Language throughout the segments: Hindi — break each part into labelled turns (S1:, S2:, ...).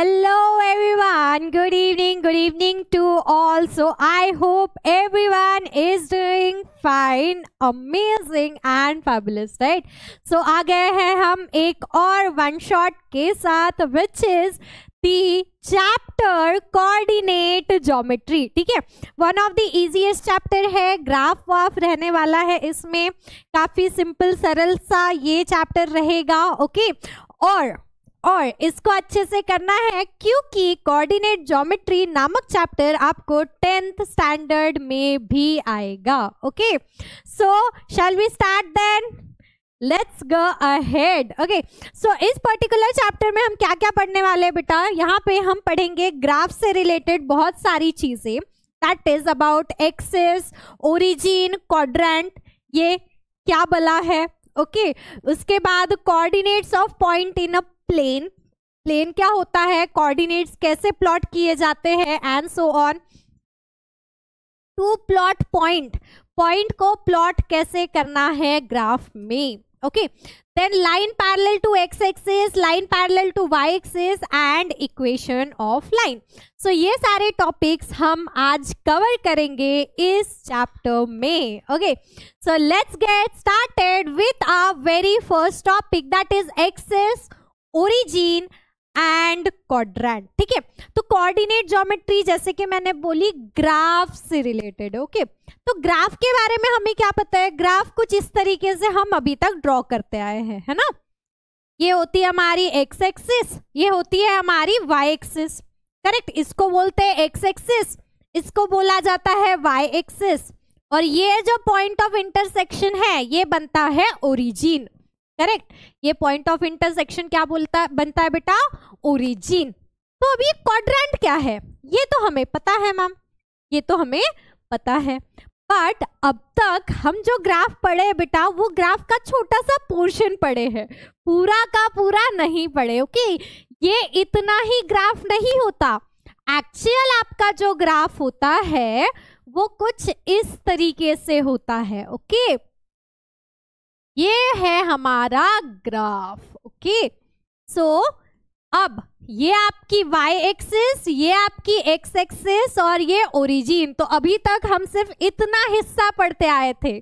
S1: hello everyone good evening good evening to all so i hope everyone is doing fine amazing and fabulous right so aa gaye hain hum ek aur one shot ke sath which is the chapter coordinate geometry ठीक है one of the easiest chapter है ग्राफ वाफ रहने वाला है इसमें काफ़ी सिंपल सरल सा ये चैप्टर रहेगा ओके और और इसको अच्छे से करना है क्योंकि कोऑर्डिनेट ज्योमेट्री नामक चैप्टर आपको टेंथ स्टैंडर्ड में भी आएगा okay so shall we start then let's go ahead okay so इस पर्टिकुलर चैप्टर में हम क्या क्या पढ़ने वाले हैं बेटा यहाँ पे हम पढ़ेंगे ग्राफ से रिलेटेड बहुत सारी चीज़ें that is about axes origin quadrant ये क्या बला है ओके okay. उसके बाद coordinates of point in a plane plane क्या होता है कोऑर्डिनेट्स कैसे प्लॉट किए जाते हैं and so on to plot point point को प्लॉट कैसे करना है ग्राफ में okay then line parallel to x axis line parallel to Y axis and equation of line so ये सारे टॉपिक्स हम आज कवर करेंगे इस चैप्टर में okay so let's get started with a very first topic that is axis origin and quadrant ठीक है तो कोऑर्डिनेट ज्योमेट्री जैसे कि मैंने बोली ग्राफ से रिलेटेड ओके तो ग्राफ के बारे में हमें क्या पता है ग्राफ कुछ इस तरीके से हम अभी तक ड्रॉ करते आए हैं है ना ये होती है हमारी एक्स एक्सिस ये होती है हमारी वाई एक्सिस करेक्ट इसको बोलते हैं एक्स एक्सिस इसको बोला जाता है वाई एक्सिस और ये जो पॉइंट ऑफ इंटरसेक्शन है ये बनता है ओरिजिन करेक्ट ये पॉइंट ऑफ इंटरसेक्शन क्या बोलता बनता है बेटा ओरिजिन तो अब ये क्वाड्रेंट क्या है ये तो हमें पता है मैम ये तो हमें पता है बट अब तक हम जो ग्राफ पढ़े हैं बेटा वो ग्राफ का छोटा सा पोर्शन पढ़े हैं पूरा का पूरा नहीं पढ़े ओके ये इतना ही ग्राफ नहीं होता एक्चुअल आपका जो ग्राफ होता है वो कुछ इस तरीके से होता है ओके okay? ये है हमारा ग्राफ ओके सो अब ये आपकी y एक्सिस ये आपकी x एक्सिस और ये ओरिजिन तो अभी तक हम सिर्फ इतना हिस्सा पढ़ते आए थे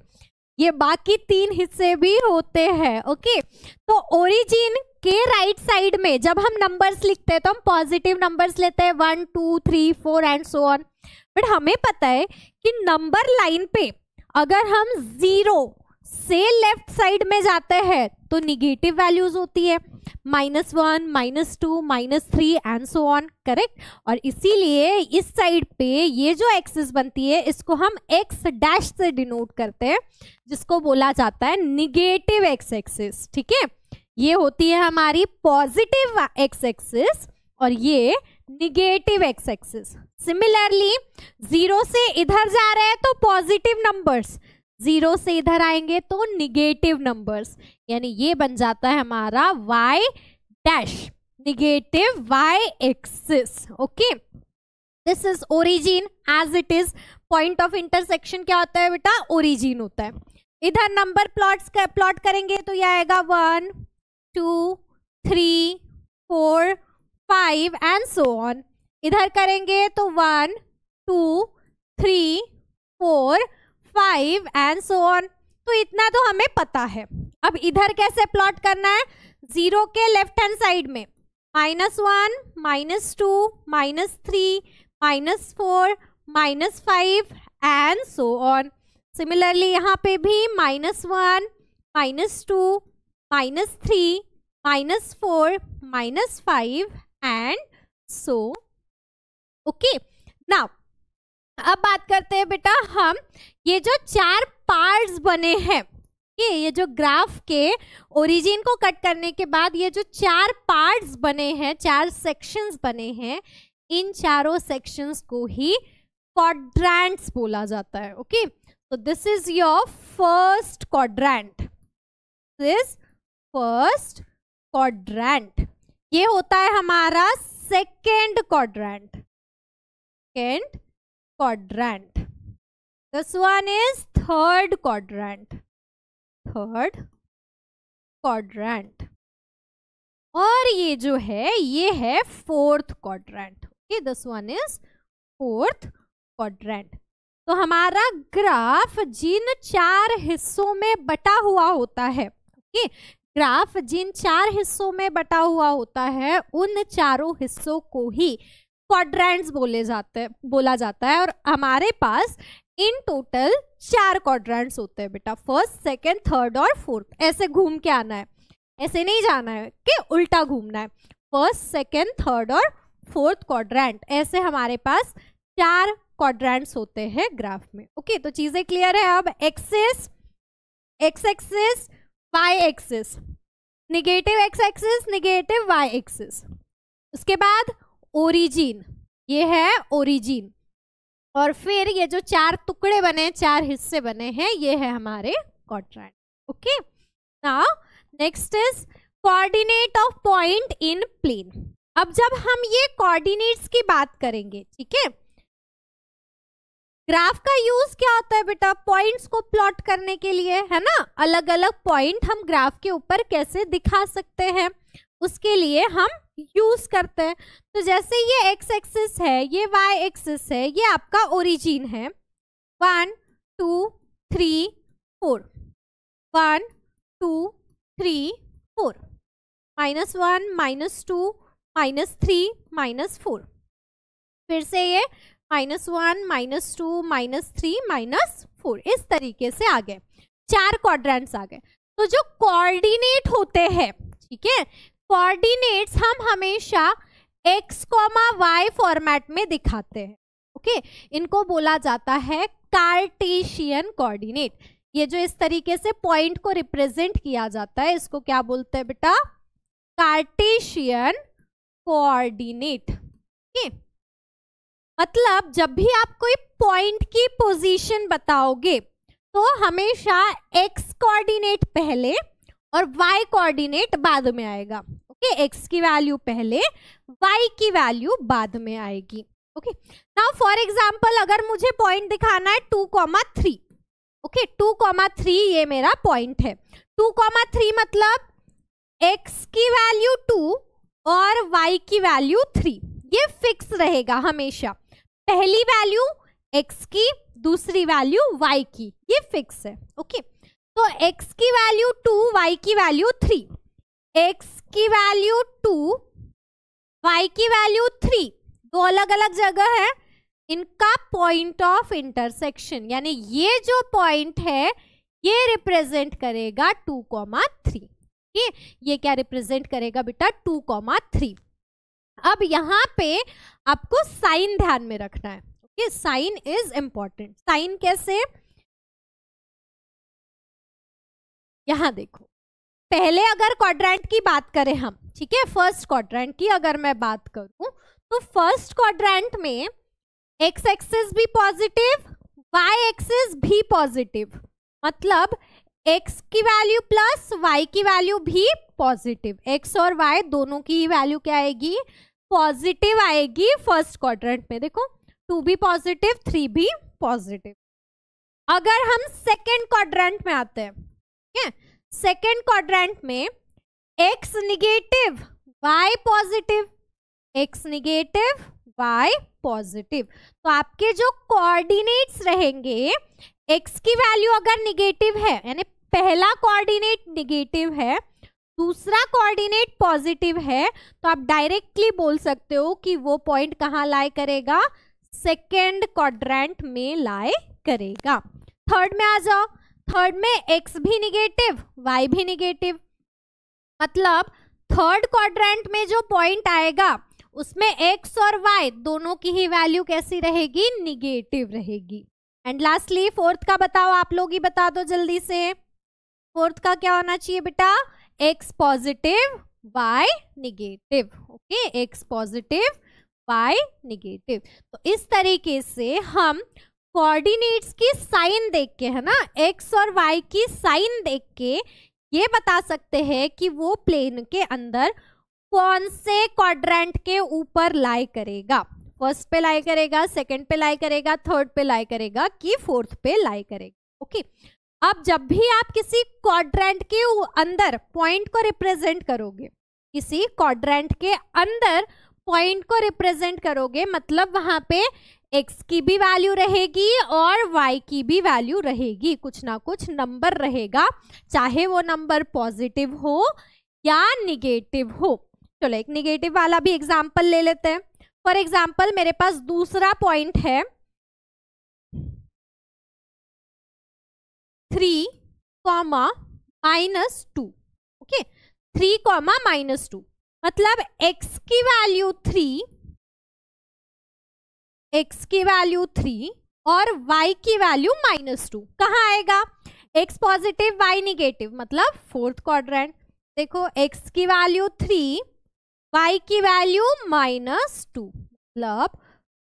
S1: ये बाकी तीन हिस्से भी होते हैं ओके तो ओरिजिन के राइट साइड में जब हम नंबर्स लिखते हैं तो हम पॉजिटिव नंबर्स लेते हैं one two three four and so on but हमें पता है कि नंबर लाइन पे अगर हम जीरो से लेफ्ट साइड में जाते हैं तो निगेटिव वैल्यूज होती है minus one minus two minus three and so on correct और इसीलिए इस साइड पे ये जो एक्सिस बनती है इसको हम एक्स डैश से डिनोट करते हैं जिसको बोला जाता है निगेटिव एक्स एक्सिस ठीक है ये होती है हमारी पॉजिटिव एक्स एक्सिस और ये negative x axis similarly zero से इधर जा रहे हैं तो पॉजिटिव नंबर्स जीरो से इधर आएंगे तो निगेटिव नंबर्स यानी ये बन जाता है हमारा Y dash negative Y axis okay this is origin as it is point of intersection क्या होता है बेटा ओरिजिन होता है इधर नंबर प्लॉट्स कर, प्लॉट करेंगे तो यह आएगा one two three four five and so on इधर करेंगे तो one two three four five and so on तो इतना तो हमें पता है अब इधर कैसे प्लॉट करना है जीरो के लेफ्ट हैंड साइड में minus one minus two minus three minus four minus five and so on similarly यहाँ पे भी minus one minus two minus three minus four minus five and so okay now अब बात करते हैं बेटा हम ये जो चार पार्ट्स बने हैं ये ये जो ग्राफ के ओरिजिन को कट करने के बाद ये जो चार पार्ट्स बने हैं चार सेक्शंस बने हैं इन चारों सेक्शंस को ही क्वाड्रेंट्स बोला जाता है ओके तो this is your first quadrant this first quadrant ये होता है हमारा second quadrant second quadrant this one is third quadrant third quadrant और ये जो है ये है fourth quadrant okay this one is fourth quadrant तो हमारा ग्राफ जिन चार हिस्सों में बटा हुआ होता है ओके ग्राफ जिन चार हिस्सों में बटा हुआ होता है उन चारों हिस्सों को ही क्वाड्रेंट्स बोले जाते बोला जाता है और हमारे पास इन टोटल चार क्वाड्रेंट्स होते हैं बेटा फर्स्ट सेकंड थर्ड और फोर्थ ऐसे घूम के आना है ऐसे नहीं जाना है कि उल्टा घूमना है फर्स्ट सेकंड थर्ड और फोर्थ क्वाड्रेंट ऐसे हमारे पास चार क्वाड्रेंट्स होते हैं ग्राफ में ओके तो चीजें क्लियर है अब axes X access Y axes negative X axes negative Y axes उसके बाद ओरिजिन ये है ओरिजिन और फिर ये जो चार टुकड़े बने हैं चार हिस्से बने हैं ये है हमारे क्वाड्रेंट ओके ना next is coordinate of point in plane अब जब हम ये कोऑर्डिनेट्स की बात करेंगे ठीक है ग्राफ का यूज क्या होता है बेटा पॉइंट्स को प्लॉट करने के लिए है ना अलग अलग पॉइंट हम ग्राफ के ऊपर कैसे दिखा सकते हैं उसके लिए हम यूज करते हैं तो जैसे ये एक्स एक्सिस है ये वाई एक्सिस है ये आपका ओरिजिन है one two three four one two three four minus one minus two minus three minus four फिर से ये minus one minus two minus three minus four इस तरीके से आ गए चार क्वाड्रेंट्स आ गए तो जो कोऑर्डिनेट होते हैं ठीक है कोऑर्डिनेट्स हम हमेशा एक्स कॉमा वाई फॉर्मेट में दिखाते हैं ओके इनको बोला जाता है कार्टेशियन कोऑर्डिनेट ये जो इस तरीके से पॉइंट को रिप्रेजेंट किया जाता है इसको क्या बोलते हैं बेटा कार्टेशियन कोऑर्डिनेट ओके मतलब जब भी आप कोई पॉइंट की पोजीशन बताओगे तो हमेशा एक्स कोऑर्डिनेट पहले और y कोऑर्डिनेट बाद में आएगा ओके okay? x की वैल्यू पहले y की वैल्यू बाद में आएगी ओके नाउ फॉर एग्जांपल अगर मुझे पॉइंट दिखाना है two comma three okay two comma three ये मेरा पॉइंट है टू कॉमा थ्री मतलब x की वैल्यू टू और y की वैल्यू थ्री ये फिक्स रहेगा हमेशा पहली वैल्यू x की दूसरी वैल्यू y की ये फिक्स है ओके okay? तो x की वैल्यू टू y की वैल्यू थ्री x की वैल्यू टू y की वैल्यू थ्री दो अलग अलग जगह है इनका पॉइंट ऑफ इंटरसेक्शन यानी ये जो पॉइंट है ये रिप्रेजेंट करेगा टू कॉमा थ्री ये क्या रिप्रेजेंट करेगा बेटा टू कॉमा थ्री अब यहाँ पे आपको साइन ध्यान में रखना है okay sign is important sign कैसे यहाँ देखो पहले अगर क्वाड्रेंट की बात करें हम ठीक है फर्स्ट क्वाड्रेंट की अगर मैं बात करूं तो फर्स्ट क्वाड्रेंट में एक्स एक्सिस भी पॉजिटिव वाई एक्सिस भी पॉजिटिव मतलब एक्स की वैल्यू प्लस वाई की वैल्यू भी पॉजिटिव एक्स और वाई दोनों की वैल्यू क्या आएगी पॉजिटिव आएगी फर्स्ट क्वाड्रेंट में देखो टू भी पॉजिटिव थ्री भी पॉजिटिव अगर हम सेकेंड क्वाड्रेंट में आते हैं ठीक है सेकेंड क्वाड्रेंट में x negative y positive x negative y positive तो आपके जो कोऑर्डिनेट्स रहेंगे एक्स की वैल्यू अगर निगेटिव है यानी पहला कोऑर्डिनेट निगेटिव है दूसरा कोऑर्डिनेट पॉजिटिव है तो आप डायरेक्टली बोल सकते हो कि वो पॉइंट कहाँ लाए करेगा सेकेंड क्वाड्रेंट में लाए करेगा थर्ड में आ जाओ थर्ड में एक्स भी निगेटिव वाई भी निगेटिव मतलब थर्ड क्वाड्रेंट में जो पॉइंट आएगा उसमें एक्स और वाई दोनों की ही वैल्यू कैसी रहेगी निगेटिव रहेगी एंड लास्टली फोर्थ का बताओ आप लोग ही बता दो जल्दी से फोर्थ का क्या होना चाहिए बेटा x positive y negative okay x positive y negative तो इस तरीके से हम कोऑर्डिनेट्स की साइन देख के है ना एक्स और वाई की साइन देख के ये बता सकते हैं कि वो प्लेन के अंदर कौन से क्वाड्रेंट के ऊपर लाई करेगा फर्स्ट पे लाई करेगा सेकंड पे लाई करेगा थर्ड पे लाई करेगा कि फोर्थ पे लाई करेगा ओके अब जब भी आप किसी क्वाड्रेंट के अंदर पॉइंट को रिप्रेजेंट करोगे किसी क्वाड्रेंट के अंदर पॉइंट को रिप्रेजेंट करोगे मतलब वहां पे एक्स की भी वैल्यू रहेगी और वाई की भी वैल्यू रहेगी कुछ ना कुछ नंबर रहेगा चाहे वो नंबर पॉजिटिव हो या निगेटिव हो चलो एक निगेटिव वाला भी एग्जाम्पल ले लेते हैं फॉर एग्जाम्पल मेरे पास दूसरा पॉइंट है three comma minus two okay three comma minus two मतलब एक्स की वैल्यू थ्री एक्स की वैल्यू थ्री और वाई की वैल्यू माइनस टू कहाँ आएगा एक्स पॉजिटिव वाई निगेटिव मतलब फोर्थ क्वाड्रेंट देखो एक्स की वैल्यू थ्री वाई की वैल्यू माइनस टू मतलब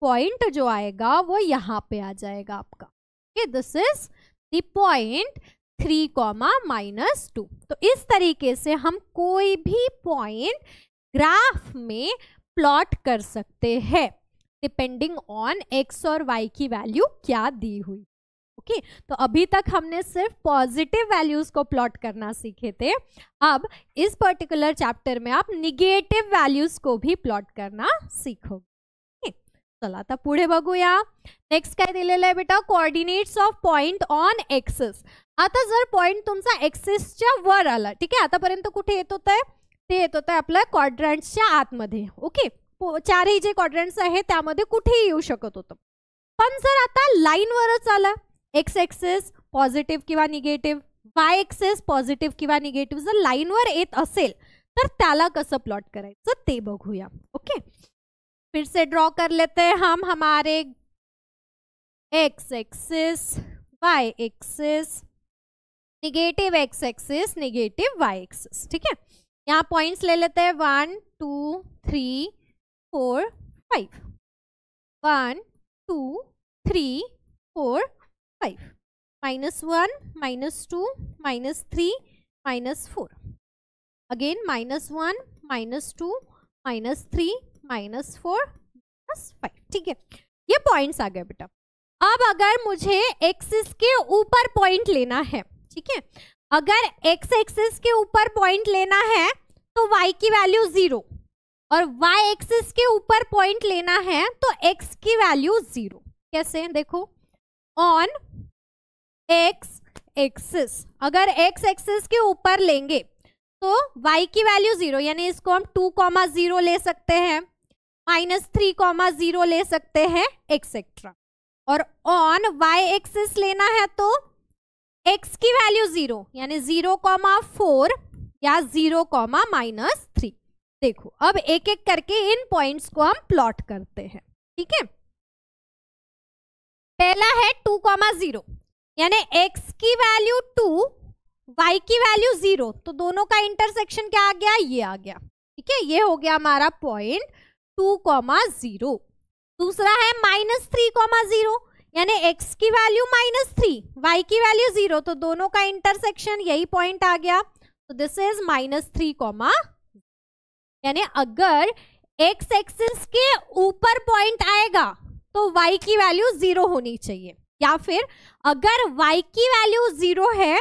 S1: पॉइंट जो आएगा वो यहाँ पे आ जाएगा आपका okay this is the point three comma minus two तो इस तरीके से हम कोई भी पॉइंट ग्राफ में प्लॉट कर सकते हैं डिपेंडिंग ऑन एक्स और वाई की वैल्यू क्या दी हुई ओके okay, तो अभी तक हमने सिर्फ पॉजिटिव वैल्यूज को प्लॉट करना सीखे थे अब इस पर्टिकुलर चैप्टर में आप निगेटिव वैल्यूज को भी प्लॉट करना सीखोगे okay, चला आता पुढे बघूया नेक्स्ट काय दिलेलं आहे बेटा coordinates of point on axis आता जर पॉइंट तुम्हारा एक्सेस वर आला ठीक है आतापर्यंत कुठे येत होता है ते येत होतं आपल्या ओके okay? चारही जे क्वाड्रंट्स आहेत त्यामध्ये कुठेही येऊ शकत होतं पण जर आता लाईनवरच आला एक्स एक्सेस पॉझिटिव्ह किंवा निगेटिव्ह वाय एक्सेस पॉझिटिव्ह किंवा निगेटिव्ह जर लाईनवर येत असेल तर त्याला कसं प्लॉट करायचं ते बघूया ओके फिर से ड्रॉ कर लेते हम हमारे x axis y axis negative x axis negative y axis ठीक है या पॉइंट्स ले लेते हैं one two three four five one two three four five minus one minus two minus three minus four again minus one minus two minus three minus four minus five ठीक है ये पॉइंट्स आ गए बेटा अब अगर मुझे एक्सिस के ऊपर पॉइंट लेना है ठीक है अगर एक्स एक्सिस के ऊपर पॉइंट लेना है तो वाई की वैल्यू जीरो और y एक्सिस के ऊपर पॉइंट लेना है तो x की वैल्यू जीरो कैसे है देखो ऑन x एक्सिस अगर x एक्सिस के ऊपर लेंगे तो y की वैल्यू जीरो यानी इसको हम टू कॉमा जीरो ले सकते हैं माइनस थ्री कॉमा जीरो ले सकते हैं एक्सेट्रा और ऑन y एक्सिस लेना है तो x की वैल्यू जीरो यानी जीरो कॉमा फोर या जीरो कॉमा माइनस थ्री देखो अब एक एक करके इन पॉइंट्स को हम प्लॉट करते हैं ठीक है पहला है टू कॉमा जीरो यानी एक्स की वैल्यू टू वाई की वैल्यू जीरो तो दोनों का इंटरसेक्शन क्या आ गया ये आ गया ठीक है ये हो गया हमारा पॉइंट टू कॉमा जीरो दूसरा है माइनस थ्री कॉमा जीरो यानी एक्स की वैल्यू माइनस थ्री वाई की वैल्यू जीरो तो दोनों का इंटरसेक्शन यही पॉइंट आ गया तो this is minus three comma यानी अगर एक्स एक्सिस के ऊपर पॉइंट आएगा तो वाई की वैल्यू जीरो होनी चाहिए या फिर अगर वाई की वैल्यू जीरो है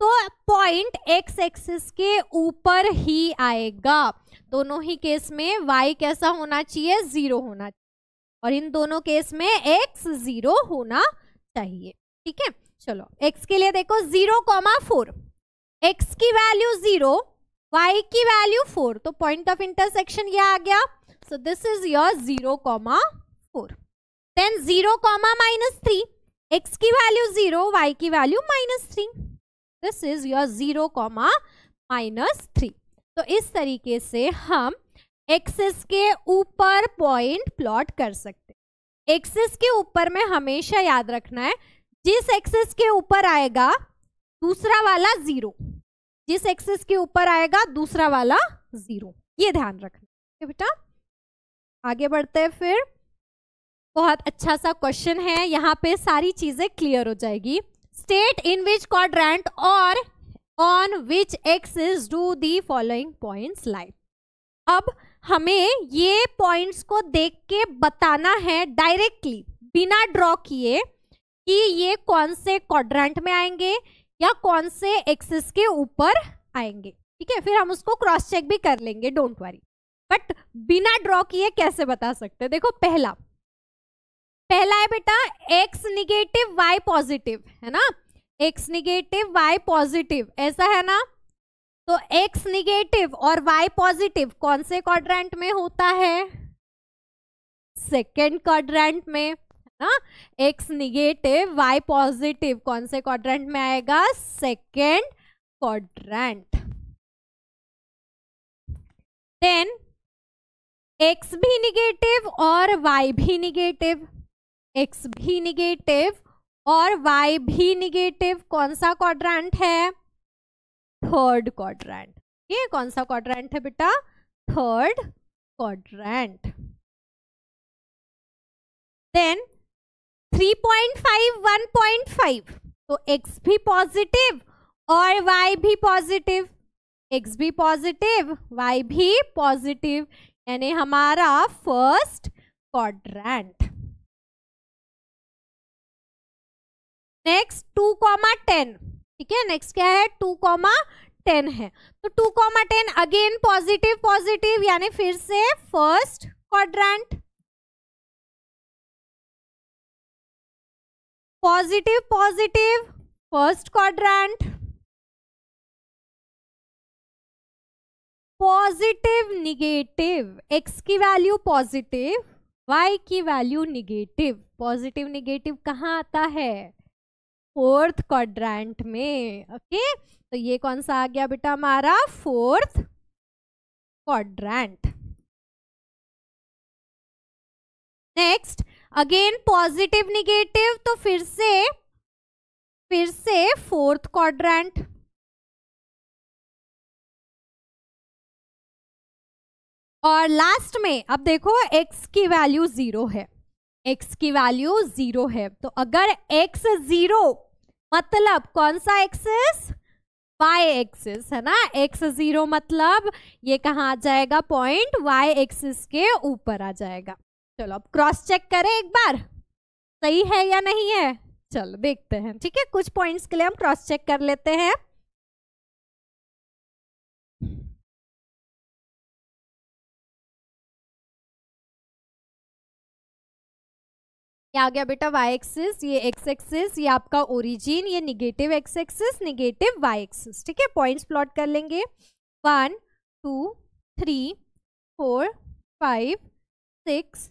S1: तो पॉइंट एक्स एक्सिस के ऊपर ही आएगा दोनों ही केस में y कैसा होना चाहिए जीरो होना चाहिए और इन दोनों केस में x जीरो होना चाहिए ठीक है चलो x के लिए देखो जीरो कॉमा फोर एक्स की वैल्यू जीरो y की वैल्यू फोर तो पॉइंट ऑफ इंटरसेक्शन ये आ गया so this is your zero comma four then zero comma minus three x की वैल्यू जीरो वाई की value minus three this is your zero comma minus three तो इस तरीके से हम एक्सिस के ऊपर पॉइंट प्लॉट कर सकते एक्सिस एक्सेस के ऊपर में हमेशा याद रखना है जिस एक्सेस के ऊपर आएगा दूसरा वाला जीरो जिस एक्सिस के ऊपर आएगा दूसरा वाला जीरो ये ध्यान रखना बेटा आगे बढ़ते हैं फिर बहुत अच्छा सा क्वेश्चन है यहाँ पे सारी चीजें क्लियर हो जाएगी स्टेट इन विच क्वाड्रेंट और on which axis do the following points lie अब हमें ये पॉइंट्स को देख के बताना है डायरेक्टली बिना ड्रॉ किए कि ये कौन से क्वाड्रेंट में आएंगे या कौन से एक्सेस के ऊपर आएंगे ठीक है फिर हम उसको क्रॉस चेक भी कर लेंगे डोंट वरी बट बिना ड्रॉ किए कैसे बता सकते देखो पहला पहला है बेटा एक्स निगेटिव वाई पॉजिटिव है ना एक्स निगेटिव वाई पॉजिटिव ऐसा है ना तो एक्स निगेटिव और वाई पॉजिटिव कौन से क्वाड्रेंट में होता है सेकेंड क्वाड्रेंट में ना एक्स निगेटिव वाई पॉजिटिव कौन से क्वाड्रेंट में आएगा सेकेंड क्वाड्रेंट देन एक्स भी निगेटिव और वाई भी निगेटिव एक्स भी निगेटिव और वाई भी निगेटिव कौन सा क्वाड्रेंट है थर्ड क्वाड्रेंट ये कौन सा क्वाड्रेंट है बेटा थर्ड क्वाड्रेंट देन 3.5 तो x भी पॉजिटिव और y भी पॉजिटिव x भी पॉजिटिव y भी पॉजिटिव यानी हमारा first quadrant next two comma ten ठीक है नेक्स्ट क्या है टू कॉमा टेन है तो two comma ten again positive positive यानी फिर से first
S2: quadrant positive positive first quadrant
S1: positive negative x की वैल्यू पॉजिटिव वाई की वैल्यू निगेटिव पॉजिटिव निगेटिव कहाँ आता है फोर्थ क्वाड्रेंट में ओके okay? तो ये कौन सा आ गया बेटा हमारा fourth quadrant
S2: next again positive negative तो फिर से फिर से फोर्थ क्वाड्रेंट
S1: और लास्ट में अब देखो एक्स की वैल्यू जीरो है एक्स की वैल्यू जीरो है तो अगर एक्स जीरो मतलब कौन सा एक्सिस वाई एक्सिस है ना एक्स जीरो मतलब ये कहाँ आ जाएगा पॉइंट वाई एक्सिस के ऊपर आ जाएगा चलो अब क्रॉस चेक करें एक बार सही है या नहीं है चलो देखते हैं ठीक है कुछ पॉइंट्स के लिए हम क्रॉस चेक कर लेते हैं आ गया बेटा वाई एक्सिस ये एक्स एक्सिस ये आपका ओरिजिन ये negative x axis negative Y axis ठीक है पॉइंट्स प्लॉट कर लेंगे one two three four five six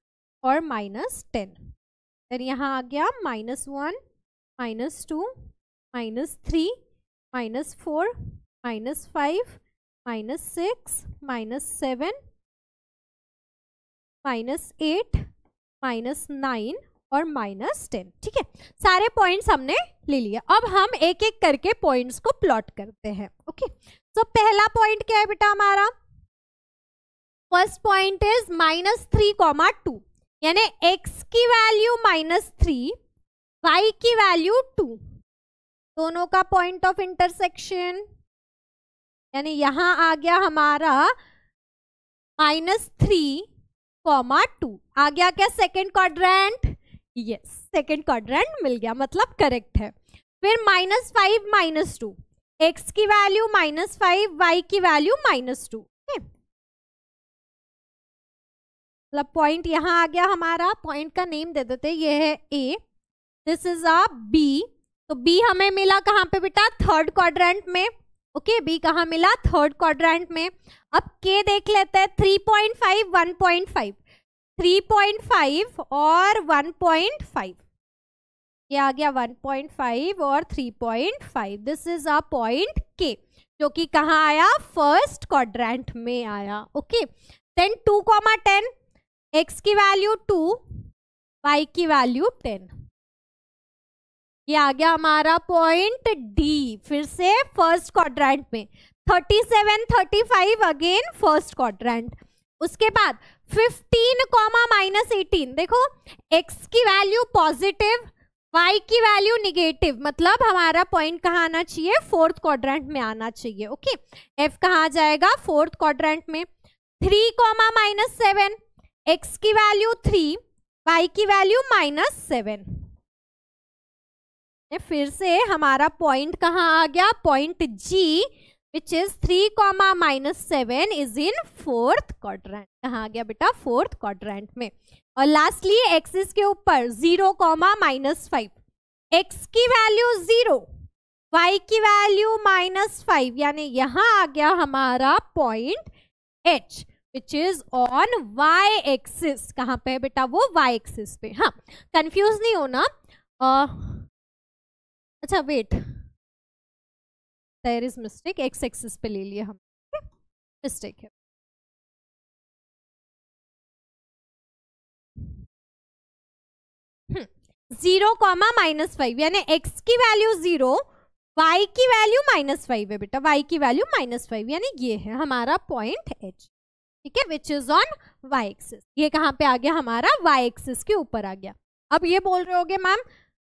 S1: और माइनस टेन फिर यहाँ आ गया minus one minus two minus three minus four minus five minus six minus seven minus eight minus nine और माइनस टेन ठीक है सारे पॉइंट्स हमने ले लिया अब हम एक एक करके पॉइंट्स को प्लॉट करते हैं ओके सो so, पहला पॉइंट क्या है बेटा हमारा first point is minus three comma two यानी x की वैल्यू माइनस थ्री वाई की वैल्यू टू दोनों का पॉइंट ऑफ इंटरसेक्शन यानी यहां आ गया हमारा माइनस थ्री कॉमा टू आ गया क्या second quadrant yes second quadrant मिल गया मतलब करेक्ट है फिर minus five minus two x की वैल्यू माइनस फाइव वाई की वैल्यू माइनस टू मतलब पॉइंट यहाँ आ गया हमारा पॉइंट का नेम दे देते ये है A this is a B तो बी हमें मिला कहाँ पे बेटा थर्ड क्वाड्रेंट में ओके बी कहाँ मिला थर्ड क्वाड्रेंट में अब के देख लेते हैं three point five one point five three point five और वन पॉइंट फाइव ये आ गया वन पॉइंट फाइव और three point five this is a point के जो कि कहाँ आया फर्स्ट क्वाड्रेंट में आया okay then two comma ten x की वैल्यू टू वाई की वैल्यू टेन ये आ गया हमारा पॉइंट D फिर से फर्स्ट क्वाड्रेंट में thirty seven thirty five again first quadrant उसके बाद फिफ्टीन कॉमा माइनस एटीन देखो एक्स की वैल्यू पॉजिटिव वाई की वैल्यू निगेटिव मतलब हमारा पॉइंट कहाँ आना चाहिए फोर्थ क्वाड्रेंट में आना चाहिए ओके एफ कहाँ जाएगा फोर्थ क्वाड्रेंट में three comma minus seven x की वैल्यू थ्री वाई की वैल्यू माइनस सेवन फिर से हमारा पॉइंट कहाँ आ गया point G which is three comma minus seven is in fourth quadrant कहाँ आ गया बेटा फोर्थ क्वाड्रेंट में और लास्टली एक्सिस के ऊपर zero comma minus five x की वैल्यू जीरो वाई की वैल्यू माइनस फाइव यानी यहाँ आ गया हमारा point H which is on Y axis कहाँ पे है बेटा वो वाई एक्सिस पे हाँ कंफ्यूज नहीं होना uh, अच्छा wait there is mistake x axis पे ले लिया हम मिस्टेक है जीरो कॉमा माइनस फाइव यानी एक्स की वैल्यू जीरो वाई की वैल्यू माइनस फाइव है बेटा वाई की वैल्यू माइनस फाइव यानी ये है हमारा पॉइंट एच ठीक है which is on Y axis ये कहाँ पे आ गया हमारा वाई एक्सिस के ऊपर आ गया अब ये बोल रहे होगे मैम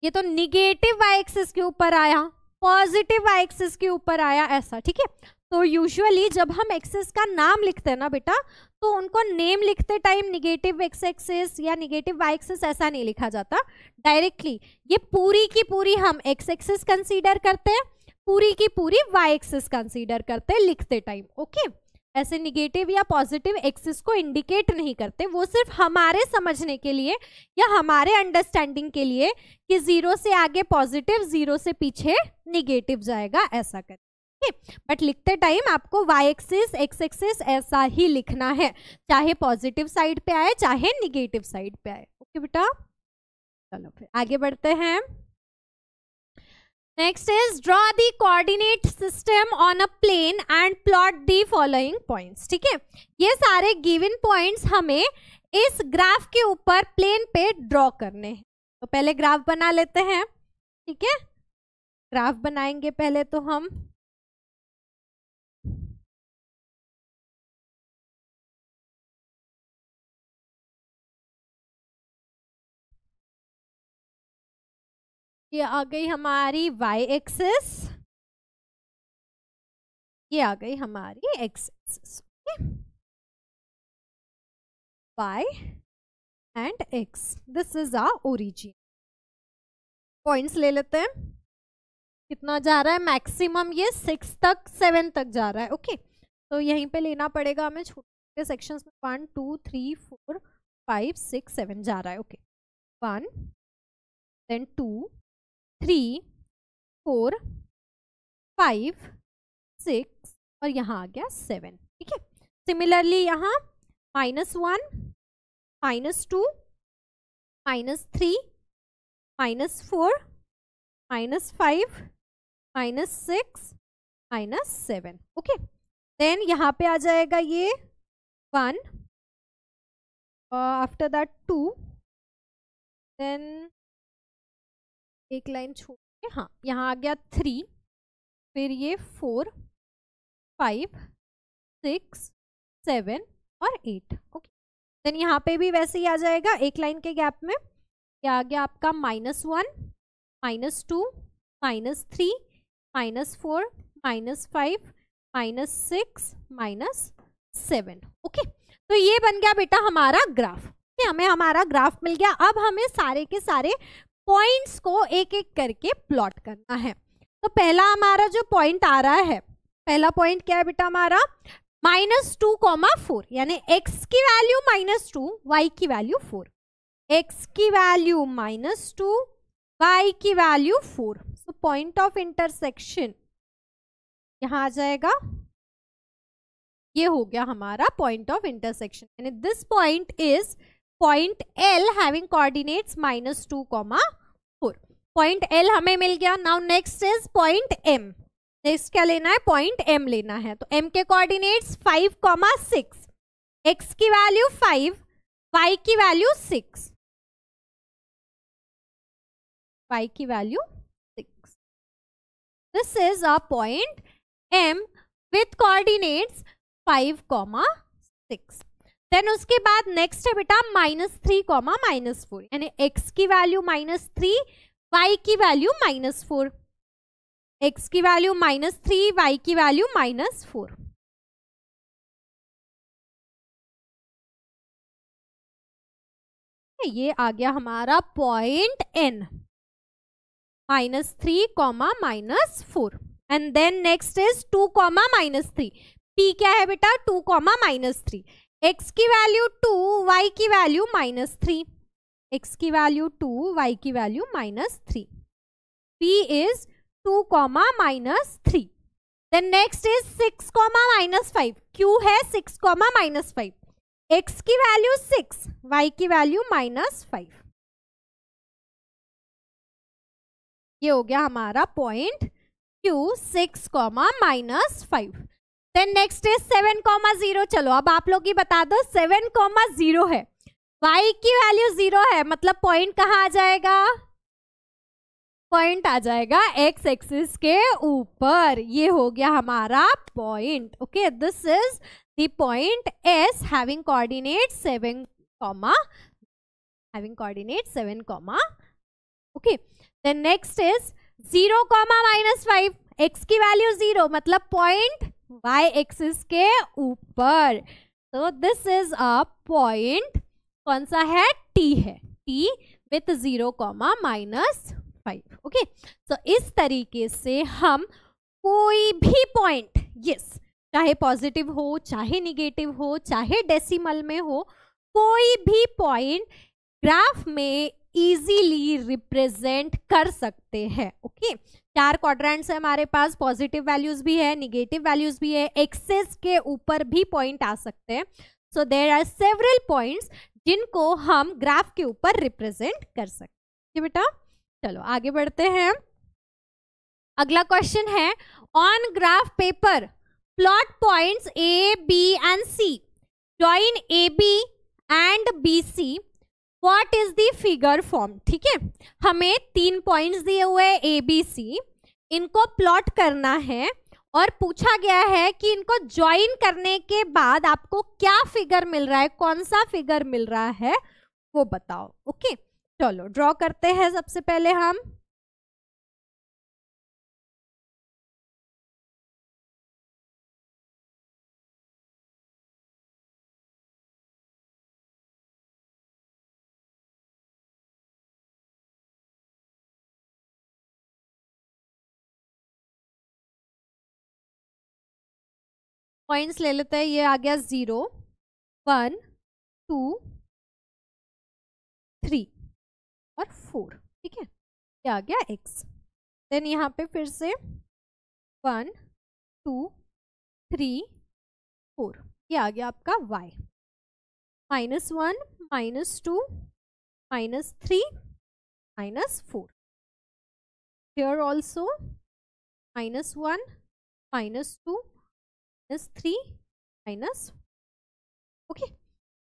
S1: ये तो निगेटिव वाई एक्सिस के ऊपर आया पॉजिटिव वाई एक्सिस के ऊपर आया ऐसा ठीक है तो यूजुअली जब हम एक्सेस का नाम लिखते हैं ना बेटा तो उनको नेम लिखते टाइम निगेटिव एक्स एक्सिस या निगेटिव वाई एक्सेस ऐसा नहीं लिखा जाता डायरेक्टली ये पूरी की पूरी हम एक्स एक्सेस कंसीडर करते हैं पूरी की पूरी वाई एक्सिस कंसीडर करते हैं लिखते टाइम ओके okay? ऐसे निगेटिव या पॉजिटिव एक्सिस को इंडिकेट नहीं करते वो सिर्फ हमारे समझने के लिए या हमारे अंडरस्टैंडिंग के लिए कि जीरो से आगे पॉजिटिव जीरो से पीछे निगेटिव जाएगा ऐसा कर बट लिखते टाइम आपको y एक्सिस x एक्सिस ऐसा ही लिखना है चाहे पॉजिटिव साइड पे आए चाहे निगेटिव साइड पे आए ओके बेटा चलो फिर आगे बढ़ते हैं Next is draw the coordinate system on a plane and plot the following points. ठीक है ये सारे given points हमें इस graph के ऊपर plane पे draw करने हैं तो पहले graph बना लेते हैं ठीक है ग्राफ बनाएंगे पहले तो हम
S2: ये आ गई हमारी वाई एक्सेस ये आ गई हमारी x access y
S1: and x this is a origin points ले लेते हैं कितना जा रहा है मैक्सिमम ये सिक्स तक सेवन तक जा रहा है ओके okay. तो यहीं पे लेना पड़ेगा हमें छोटे सेक्शंस में one two three four five six seven जा रहा है okay one then two three four five six और यहाँ आ गया सेवन ठीक है सिमिलरली यहाँ minus one minus two minus three minus four minus five minus six minus seven okay then यहाँ पे आ जाएगा ये one after that
S2: two then एक लाइन छोड़ के हाँ
S1: यहाँ आ गया थ्री फिर ये फोर फाइव सिक्स सेवन और एट ओके देन यहाँ पे भी वैसे ही आ जाएगा एक लाइन के गैप में ये आ गया आपका minus one minus two minus three minus four minus five minus six minus seven okay तो ये बन गया बेटा हमारा ग्राफ हमें हमारा ग्राफ मिल गया अब हमें सारे के सारे पॉइंट्स को एक एक करके प्लॉट करना है तो पहला हमारा जो पॉइंट आ रहा है पहला पॉइंट क्या है बेटा हमारा माइनस टू कॉमा फोर यानी एक्स की वैल्यू माइनस टू वाई की वैल्यू फोर एक्स की वैल्यू माइनस टू वाई की value four so point of intersection यहाँ आ जाएगा ये हो गया हमारा पॉइंट ऑफ इंटरसेक्शन यानी this point is point L having coordinates minus two comma four point L हमें मिल गया now next is point M next क्या लेना है पॉइंट एम लेना है तो एम के coordinates five comma six x की वैल्यू फाइव वाई की वैल्यू सिक्स वाई की value six this is a point M with coordinates five comma six then उसके बाद नेक्स्ट है बेटा minus three comma minus four यानी एक्स की वैल्यू माइनस थ्री वाई की वैल्यू माइनस फोर एक्स की वैल्यू माइनस थ्री वाई की वैल्यू माइनस फोर ये आ गया हमारा point N minus three comma minus four and then next is two comma minus three P क्या है बेटा two comma minus three x की वैल्यू टू वाई की वैल्यू माइनस थ्री एक्स की वैल्यू टू वाई की value minus three P is two comma minus three then next is six comma minus five Q है six comma minus five x की वैल्यू सिक्स वाई की वैल्यू माइनस फाइव ये हो गया हमारा point Q six comma minus five then next is seven comma zero चलो अब आप लोग ही बता दो सेवन कॉमा जीरो है y की वैल्यू जीरो है मतलब पॉइंट कहाँ आ जाएगा पॉइंट आ जाएगा x एक्सिस के ऊपर ये हो गया हमारा point okay this is the point s having coordinate seven comma having coordinate seven comma okay then next is zero comma minus five x की वैल्यू जीरो मतलब पॉइंट y एक्सिस के ऊपर तो दिस इज अ पॉइंट कौन सा है t है t with zero comma minus five okay so इस तरीके से हम कोई भी पॉइंट यस yes, चाहे पॉजिटिव हो चाहे निगेटिव हो चाहे डेसिमल में हो कोई भी पॉइंट ग्राफ में इजीली रिप्रेजेंट कर सकते हैं ओके चार क्वाड्रेंट्स है हमारे पास पॉजिटिव वैल्यूज भी है निगेटिव वैल्यूज भी है एक्सेस के ऊपर भी पॉइंट आ सकते हैं so there are several points जिनको हम ग्राफ के ऊपर रिप्रेजेंट कर सकते बेटा चलो आगे बढ़ते हैं अगला क्वेश्चन है on graph paper plot points A B and C join A B and B C what is the figure form ठीक है हमें तीन पॉइंट दिए हुए ए बी सी इनको प्लॉट करना है और पूछा गया है कि इनको ज्वाइन करने के बाद आपको क्या फिगर मिल रहा है कौन सा फिगर मिल रहा है वो बताओ ओके चलो ड्रॉ करते हैं सबसे पहले हम
S2: पॉइंट्स ले लेते हैं ये आ गया ज़ीरो वन टू थ्री और फोर ठीक है ये आ गया एक्स देन
S1: यहाँ पे फिर से वन टू थ्री फोर ये आ गया आपका y minus one minus two minus three minus four here also minus one minus two minus three minus okay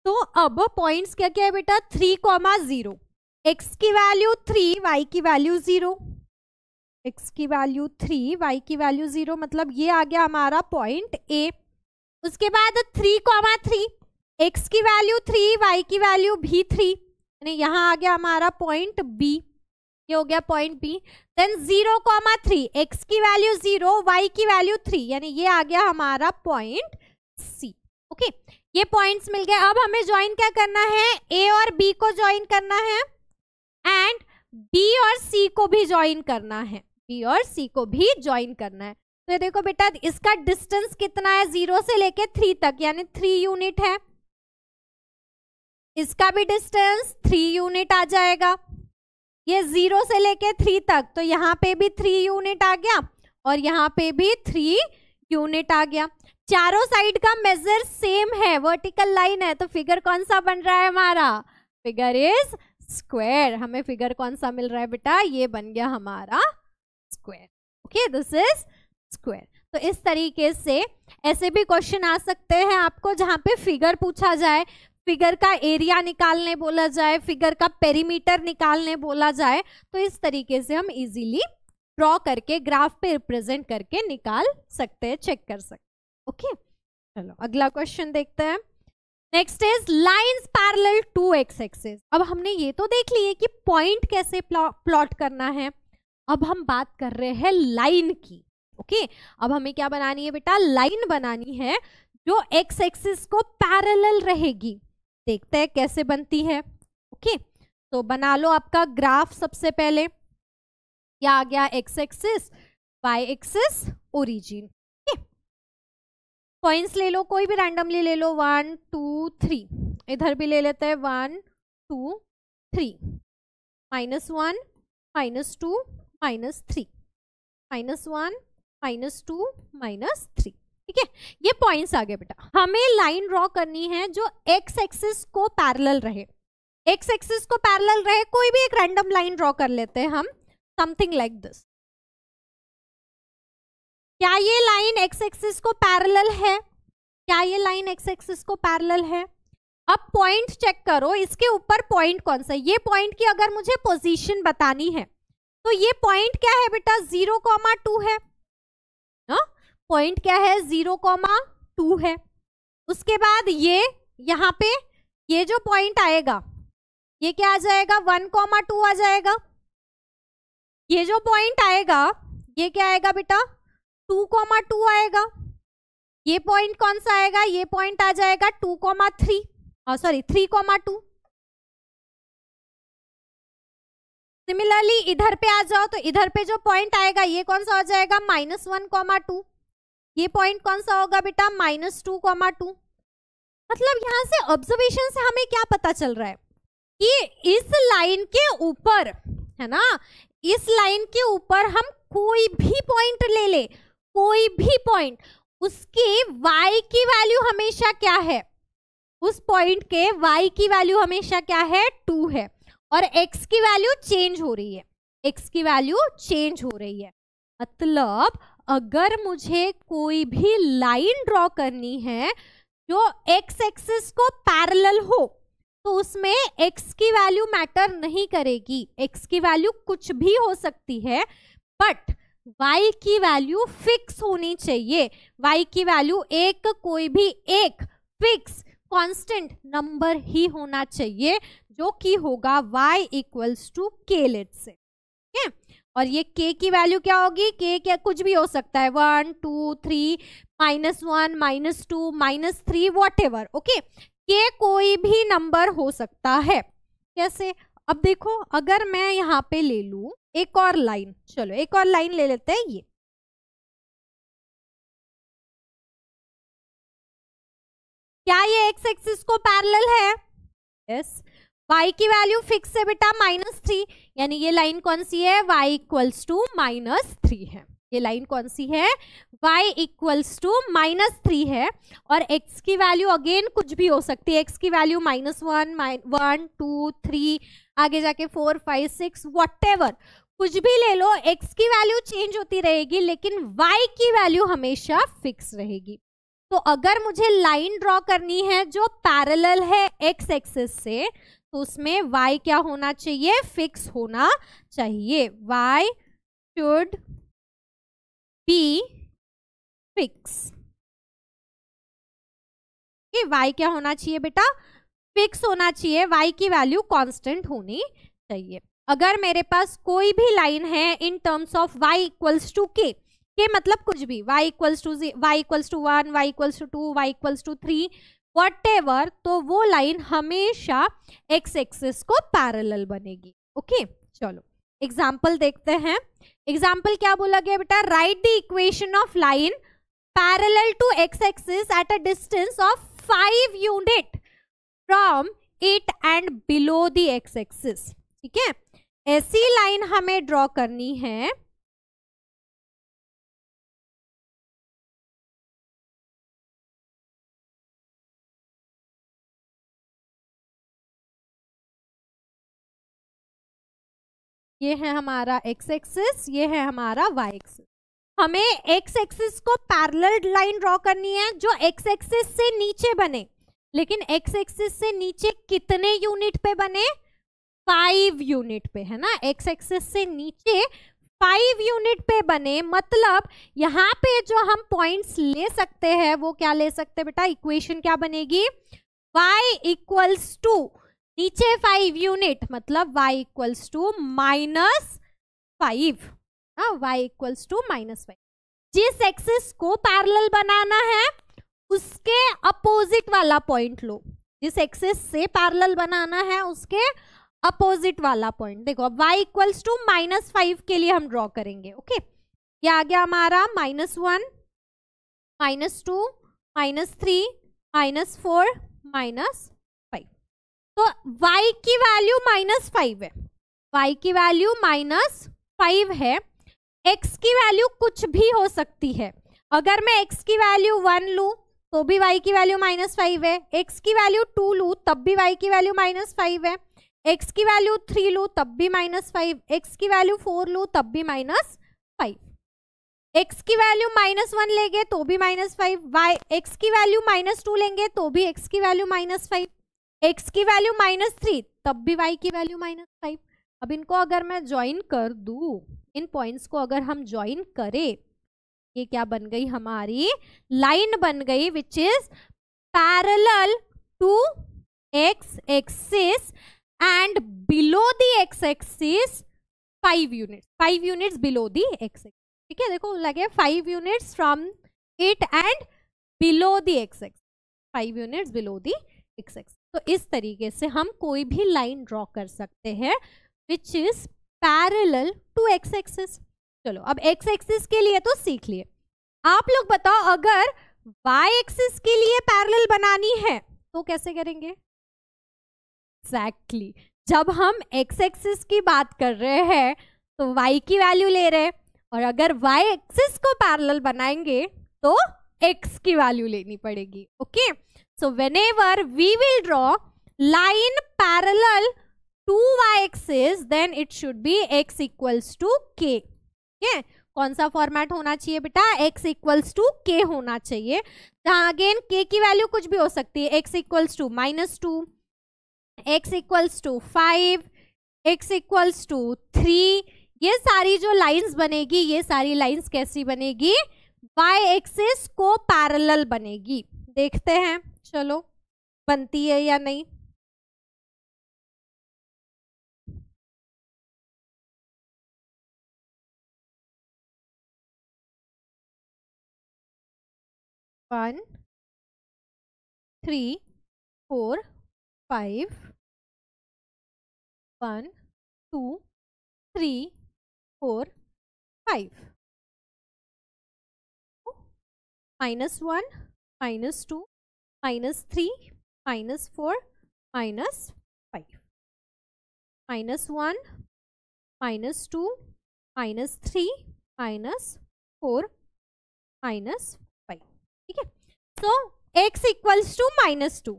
S1: तो अब पॉइंट्स क्या क्या है बेटा थ्री कॉमा जीरो एक्स की वैल्यू थ्री वाई की वैल्यू जीरो एक्स की वैल्यू थ्री वाई की वैल्यू जीरो मतलब ये आ गया हमारा पॉइंट ए उसके बाद थ्री कॉमा थ्री एक्स की वैल्यू थ्री वाई की वैल्यू भी थ्री यानी यहाँ आ गया हमारा पॉइंट बी ये हो गया point B then zero comma three x की वैल्यू जीरो वाई की वैल्यू थ्री यानी ये आ गया हमारा पॉइंट सी ओके ये पॉइंट्स मिल गए अब हमें ज्वाइन क्या करना है ए और बी को ज्वाइन करना है एंड बी और सी को भी ज्वाइन करना है बी और सी को भी ज्वाइन करना है तो ये देखो बेटा इसका डिस्टेंस कितना है जीरो से लेके थ्री तक यानी थ्री यूनिट है इसका भी डिस्टेंस थ्री यूनिट आ जाएगा ये जीरो से लेके थ्री तक तो यहाँ पे भी थ्री यूनिट आ गया और यहाँ पे भी थ्री यूनिट आ गया चारों साइड का मेजर सेम है वर्टिकल लाइन है तो फिगर कौन सा बन रहा है हमारा फिगर इज स्क्वायर हमें फिगर कौन सा मिल रहा है बेटा ये बन गया हमारा square okay this is square तो इस तरीके से ऐसे भी क्वेश्चन आ सकते हैं आपको जहाँ पे फिगर पूछा जाए फिगर का एरिया निकालने बोला जाए फिगर का पेरीमीटर निकालने बोला जाए तो इस तरीके से हम इजीली ड्रॉ करके ग्राफ पे रिप्रेजेंट करके निकाल सकते हैं चेक कर सकते ओके चलो अगला क्वेश्चन देखते हैं next is lines parallel to x axes अब हमने ये तो देख लिया कि पॉइंट कैसे प्लॉट करना है अब हम बात कर रहे हैं लाइन की ओके okay? अब हमें क्या बनानी है बेटा लाइन बनानी है जो एक्स एक्सिस को पैरेलल रहेगी देखते हैं कैसे बनती है ओके तो बना लो आपका ग्राफ सबसे पहले क्या आ गया x axis Y axis origin points ले लो कोई भी रैंडमली ले लो वन टू थ्री इधर भी ले लेते हैं one two three minus one minus two minus three minus one minus two minus three ठीक है ये पॉइंट्स आ गए बेटा हमें लाइन ड्रॉ करनी है जो एक्स एक्सिस को पैरेलल रहे एक्स एक्सिस को पैरेलल रहे कोई भी एक रैंडम लाइन ड्रॉ कर लेते हैं हम समथिंग लाइक दिस क्या ये लाइन एक्स एक्सिस को पैरेलल है क्या ये लाइन एक्स एक्सिस को पैरेलल है अब पॉइंट चेक करो इसके ऊपर पॉइंट कौन सा ये पॉइंट की अगर मुझे पोजीशन बतानी है तो ये पॉइंट क्या है बेटा जीरो कॉमा टू है पॉइंट क्या है जीरो कॉमा टू है उसके बाद ये यहाँ पे ये जो पॉइंट आएगा ये क्या आ जाएगा वन कॉमा टू आ जाएगा ये जो पॉइंट आएगा ये क्या आएगा बेटा टू कॉमा टू आएगा ये पॉइंट कौन सा आएगा ये पॉइंट आ जाएगा two comma three sorry three comma two similarly इधर पे आ जाओ तो इधर पे जो पॉइंट आएगा ये कौन सा हो जाएगा माइनस वन कॉमा टू ये पॉइंट कौन सा होगा बेटा माइनस टू कॉमा टू मतलब यहां से ऑब्जर्वेशन से हमें क्या पता चल रहा है कि इस लाइन के ऊपर है ना इस लाइन के ऊपर हम कोई भी पॉइंट ले ले कोई भी पॉइंट उसके y की वैल्यू हमेशा क्या है उस पॉइंट के y की वैल्यू हमेशा क्या है टू है और x की वैल्यू चेंज हो रही है x की वैल्यू चेंज हो रही है मतलब अगर मुझे कोई भी लाइन ड्रॉ करनी है जो एक्स एक्सिस को पैरेलल हो तो उसमें एक्स की वैल्यू मैटर नहीं करेगी एक्स की वैल्यू कुछ भी हो सकती है बट y की वैल्यू फिक्स होनी चाहिए y की वैल्यू एक कोई भी एक फिक्स कांस्टेंट नंबर ही होना चाहिए जो कि होगा y equals to k let say ठीक है और ये के की वैल्यू क्या होगी के क्या कुछ भी हो सकता है one two three minus one minus two minus three whatever okay k कोई भी नंबर हो सकता है कैसे अब देखो अगर मैं यहाँ पे ले लू एक और लाइन चलो एक और लाइन
S2: ले लेते हैं ये
S1: क्या ये एक्स एक्सिस को पैरेलल है यस yes. y की वैल्यू फिक्स है बेटा माइनस थ्री यानी ये लाइन कौन सी है y equals to minus three है ये लाइन कौन सी है y equals to minus three है और x की वैल्यू अगेन कुछ भी हो सकती है x की value minus one one two three आगे जाके फोर फाइव सिक्स वट कुछ भी ले लो x की वैल्यू चेंज होती रहेगी लेकिन y की वैल्यू हमेशा फिक्स रहेगी तो अगर मुझे लाइन ड्रॉ करनी है जो पैरेलल है x एक्सेस से तो उसमें y क्या होना चाहिए फिक्स होना चाहिए y should be fix y क्या होना चाहिए बेटा फिक्स होना चाहिए y की वैल्यू कांस्टेंट होनी चाहिए अगर मेरे पास कोई भी लाइन है in terms of y equals to k k मतलब कुछ भी y equals to y equals to one y equals to two y equals to three what तो वो लाइन हमेशा एक्स एक्सिस को पैरेलल बनेगी ओके चलो एग्जाम्पल देखते हैं एग्जाम्पल क्या बोला गया बेटा write the equation of line parallel to x axis at a distance of five unit from it and below the x axis ठीक है ऐसी लाइन हमें ड्रॉ करनी है ये है हमारा एक्स एक्सिस ये है हमारा वाई एक्सिस हमें एक्स एक्सिस को पैरल लाइन ड्रॉ करनी है जो एक्स एक्सिस से नीचे बने लेकिन एक्स एक्सिस से नीचे कितने यूनिट पे बने फाइव यूनिट पे है ना एक्स एक्सिस से नीचे फाइव यूनिट पे बने मतलब यहाँ पे जो हम पॉइंट्स ले सकते हैं वो क्या ले सकते हैं बेटा इक्वेशन क्या बनेगी y इक्वल्स टू नीचे फाइव यूनिट मतलब y equals to minus five y equals to minus five जिस एक्सिस को पैरेलल बनाना है उसके अपोजिट वाला पॉइंट लो जिस एक्सिस से पैरेलल बनाना है उसके अपोजिट वाला पॉइंट देखो अब y equals to minus five के लिए हम ड्रॉ करेंगे ओके okay? ये आ गया हमारा minus one minus two minus three minus four minus तो y की वैल्यू माइनस फाइव है y की वैल्यू माइनस फाइव है x की वैल्यू कुछ भी हो सकती है अगर मैं x की वैल्यू वन लूँ तो भी y की वैल्यू माइनस फाइव है x की वैल्यू टू लूँ तब भी y की वैल्यू माइनस फाइव है x की वैल्यू थ्री लूँ तब भी माइनस फाइव एक्स की वैल्यू फोर लूँ तब भी माइनस फाइव एक्स की वैल्यू माइनस वन लेंगे तो भी माइनस फाइव वाई एक्स की वैल्यू माइनस टू लेंगे तो भी एक्स की वैल्यू माइनस फाइव एक्स की वैल्यू माइनस थ्री तब भी वाई की वैल्यू माइनस फाइव अब इनको अगर मैं ज्वाइन कर दू इन पॉइंट्स को अगर हम ज्वाइन करें ये क्या बन गई हमारी लाइन बन गई which is parallel to x axis and below the x axis five unit five units below the x x ठीक है देखो लगे five units from it and below the x x five units below the x x तो इस तरीके से हम कोई भी लाइन ड्रॉ कर सकते हैं which is parallel to x axis चलो अब एक्स एक्सिस के लिए तो सीख लिए आप लोग बताओ अगर वाई एक्सिस के लिए पैरल बनानी है तो कैसे करेंगे एक्सैक्टली exactly. जब हम एक्स एक्सिस की बात कर रहे हैं तो वाई की वैल्यू ले रहे हैं और अगर वाई एक्सिस को पैरल बनाएंगे तो एक्स की वैल्यू लेनी पड़ेगी okay okay? So whenever we will draw line parallel to y axis, then it should be x equals to k. Okay? कौन सा फॉर्मेट होना चाहिए बेटा x इक्वल्स टू के होना चाहिए जहाँ अगेन k की वैल्यू कुछ भी हो सकती है x equals to minus two x equals to five x equals to three ये सारी जो लाइंस बनेगी ये सारी लाइंस कैसी बनेगी y एक्सिस को पैरेलल बनेगी देखते हैं चलो बनती है या नहीं
S2: one three four five one two three four five minus one minus two
S1: minus 3, minus 4, minus 5. Minus 1, minus 2, minus 3, minus 4, minus 5. ठीक है so x equals to minus two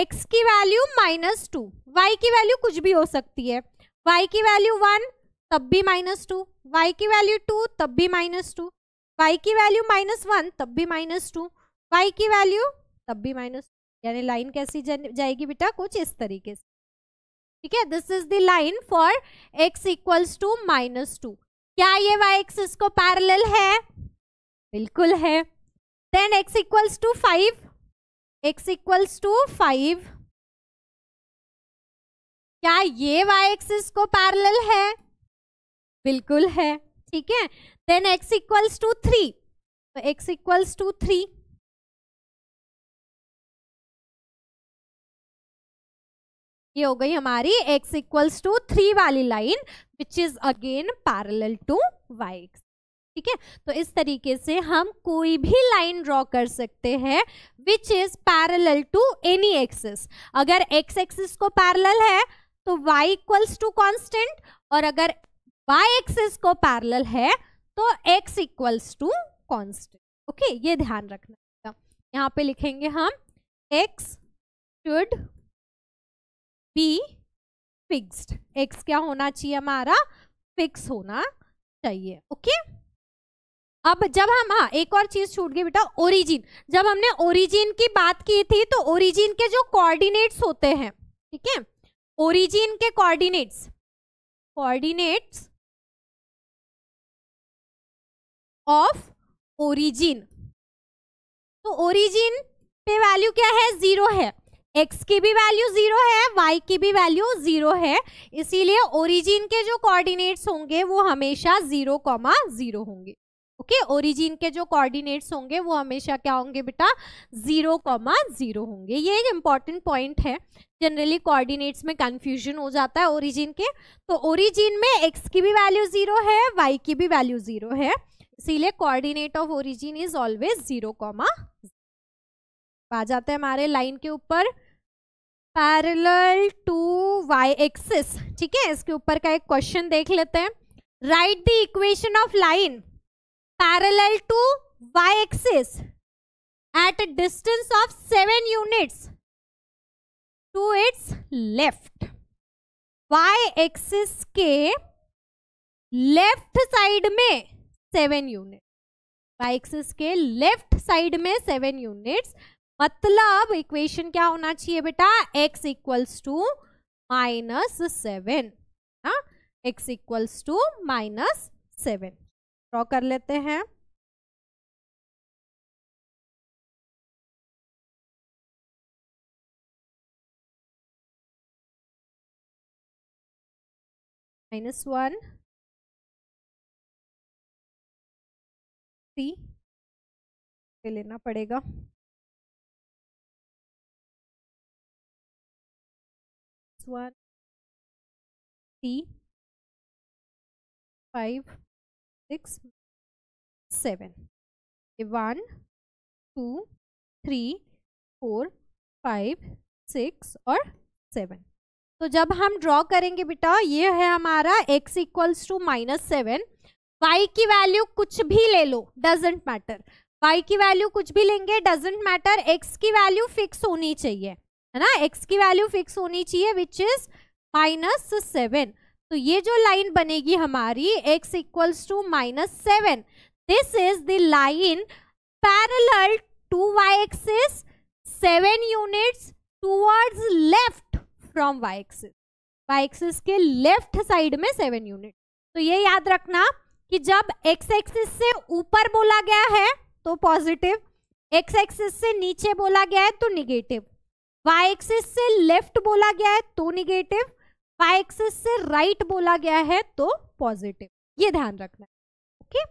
S1: x की वैल्यू माइनस टू वाई की वैल्यू कुछ भी हो सकती है वाई की वैल्यू वन तब भी माइनस टू वाई की वैल्यू टू तब भी माइनस टू वाई की वैल्यू माइनस वन तब भी माइनस टू वाई की वैल्यू तब भी माइनस यानी लाइन कैसी जाएगी बेटा कुछ इस तरीके से ठीक है this is the line for x equals to minus two क्या ये वाई एक्सिस को पैरेलल है बिल्कुल है then x equals to five x equals to five क्या ये वाई एक्सिस को पैरेलल है बिल्कुल है ठीक है then x equals to three x equals to three ये हो गई हमारी x इक्वल्स टू थ्री वाली line which is again parallel to y ठीक है तो इस तरीके से हम कोई भी लाइन ड्रॉ कर सकते हैं which is parallel to any axis अगर x एक्सिस को पैरल है तो y इक्वल्स टू कॉन्स्टेंट और अगर y एक्सिस को पैरल है तो x equals to constant okay ये ध्यान रखना यहाँ पे लिखेंगे हम x should be fixed x क्या होना चाहिए हमारा फिक्स होना चाहिए ओके अब जब हम हाँ एक और चीज छूट गई बेटा ओरिजिन जब हमने ओरिजिन की बात की थी तो ओरिजिन के जो कोऑर्डिनेट्स होते हैं ठीक है ओरिजिन के कोऑर्डिनेट्स कोऑर्डिनेट्स ऑफ ओरिजिन तो ओरिजिन पे वैल्यू क्या है जीरो है एक्स की भी वैल्यू जीरो है वाई की भी वैल्यू जीरो है इसीलिए ओरिजिन के जो कोऑर्डिनेट्स होंगे वो हमेशा जीरो कॉमा जीरो होंगे ओके okay? ओरिजिन के जो कोऑर्डिनेट्स होंगे वो हमेशा क्या होंगे बेटा जीरो कॉमा जीरो होंगे ये एक इम्पॉर्टेंट पॉइंट है जनरली कोऑर्डिनेट्स में कंफ्यूजन हो जाता है ओरिजिन के तो ओरिजिन में एक्स की भी वैल्यू जीरो है वाई की भी वैल्यू जीरो है इसीलिए coordinate of origin is always zero comma आ जाता है हमारे लाइन के ऊपर पैरेलल टू वाई एक्सिस ठीक है इसके ऊपर का एक क्वेश्चन देख लेते हैं right the equation of line parallel to Y axis at a distance of seven units to its left Y axis के लेफ्ट साइड में सेवन यूनिट वाई एक्सिस के लेफ्ट साइड में सेवन यूनिट्स मतलब इक्वेशन क्या होना चाहिए बेटा x equals to minus seven ना x equals to minus seven draw कर
S2: लेते हैं माइनस वन थ्री लेना पड़ेगा this one t 5 6 7 1 2 3
S1: 4 5 6 और 7 तो जब हम ड्रॉ करेंगे बेटा ये है हमारा x equals to minus seven Y की वैल्यू कुछ भी ले लो डजेंट मैटर y की वैल्यू कुछ भी लेंगे डजेंट मैटर x की वैल्यू फिक्स होनी चाहिए है ना x की वैल्यू फिक्स होनी चाहिए विच इज माइनस सेवन तो ये जो लाइन बनेगी हमारी x equals to minus seven this is the line parallel to Y axis seven units towards left from Y axis Y axis के लेफ्ट साइड में सेवन यूनिट तो ये याद रखना कि जब x एक्सिस से ऊपर बोला गया है तो पॉजिटिव x एक्सिस से नीचे बोला गया है तो निगेटिव वाई एक्सिस से लेफ्ट बोला गया है तो निगेटिव वाई एक्सिस से राइट right बोला गया है तो पॉजिटिव ये ध्यान रखना है ओके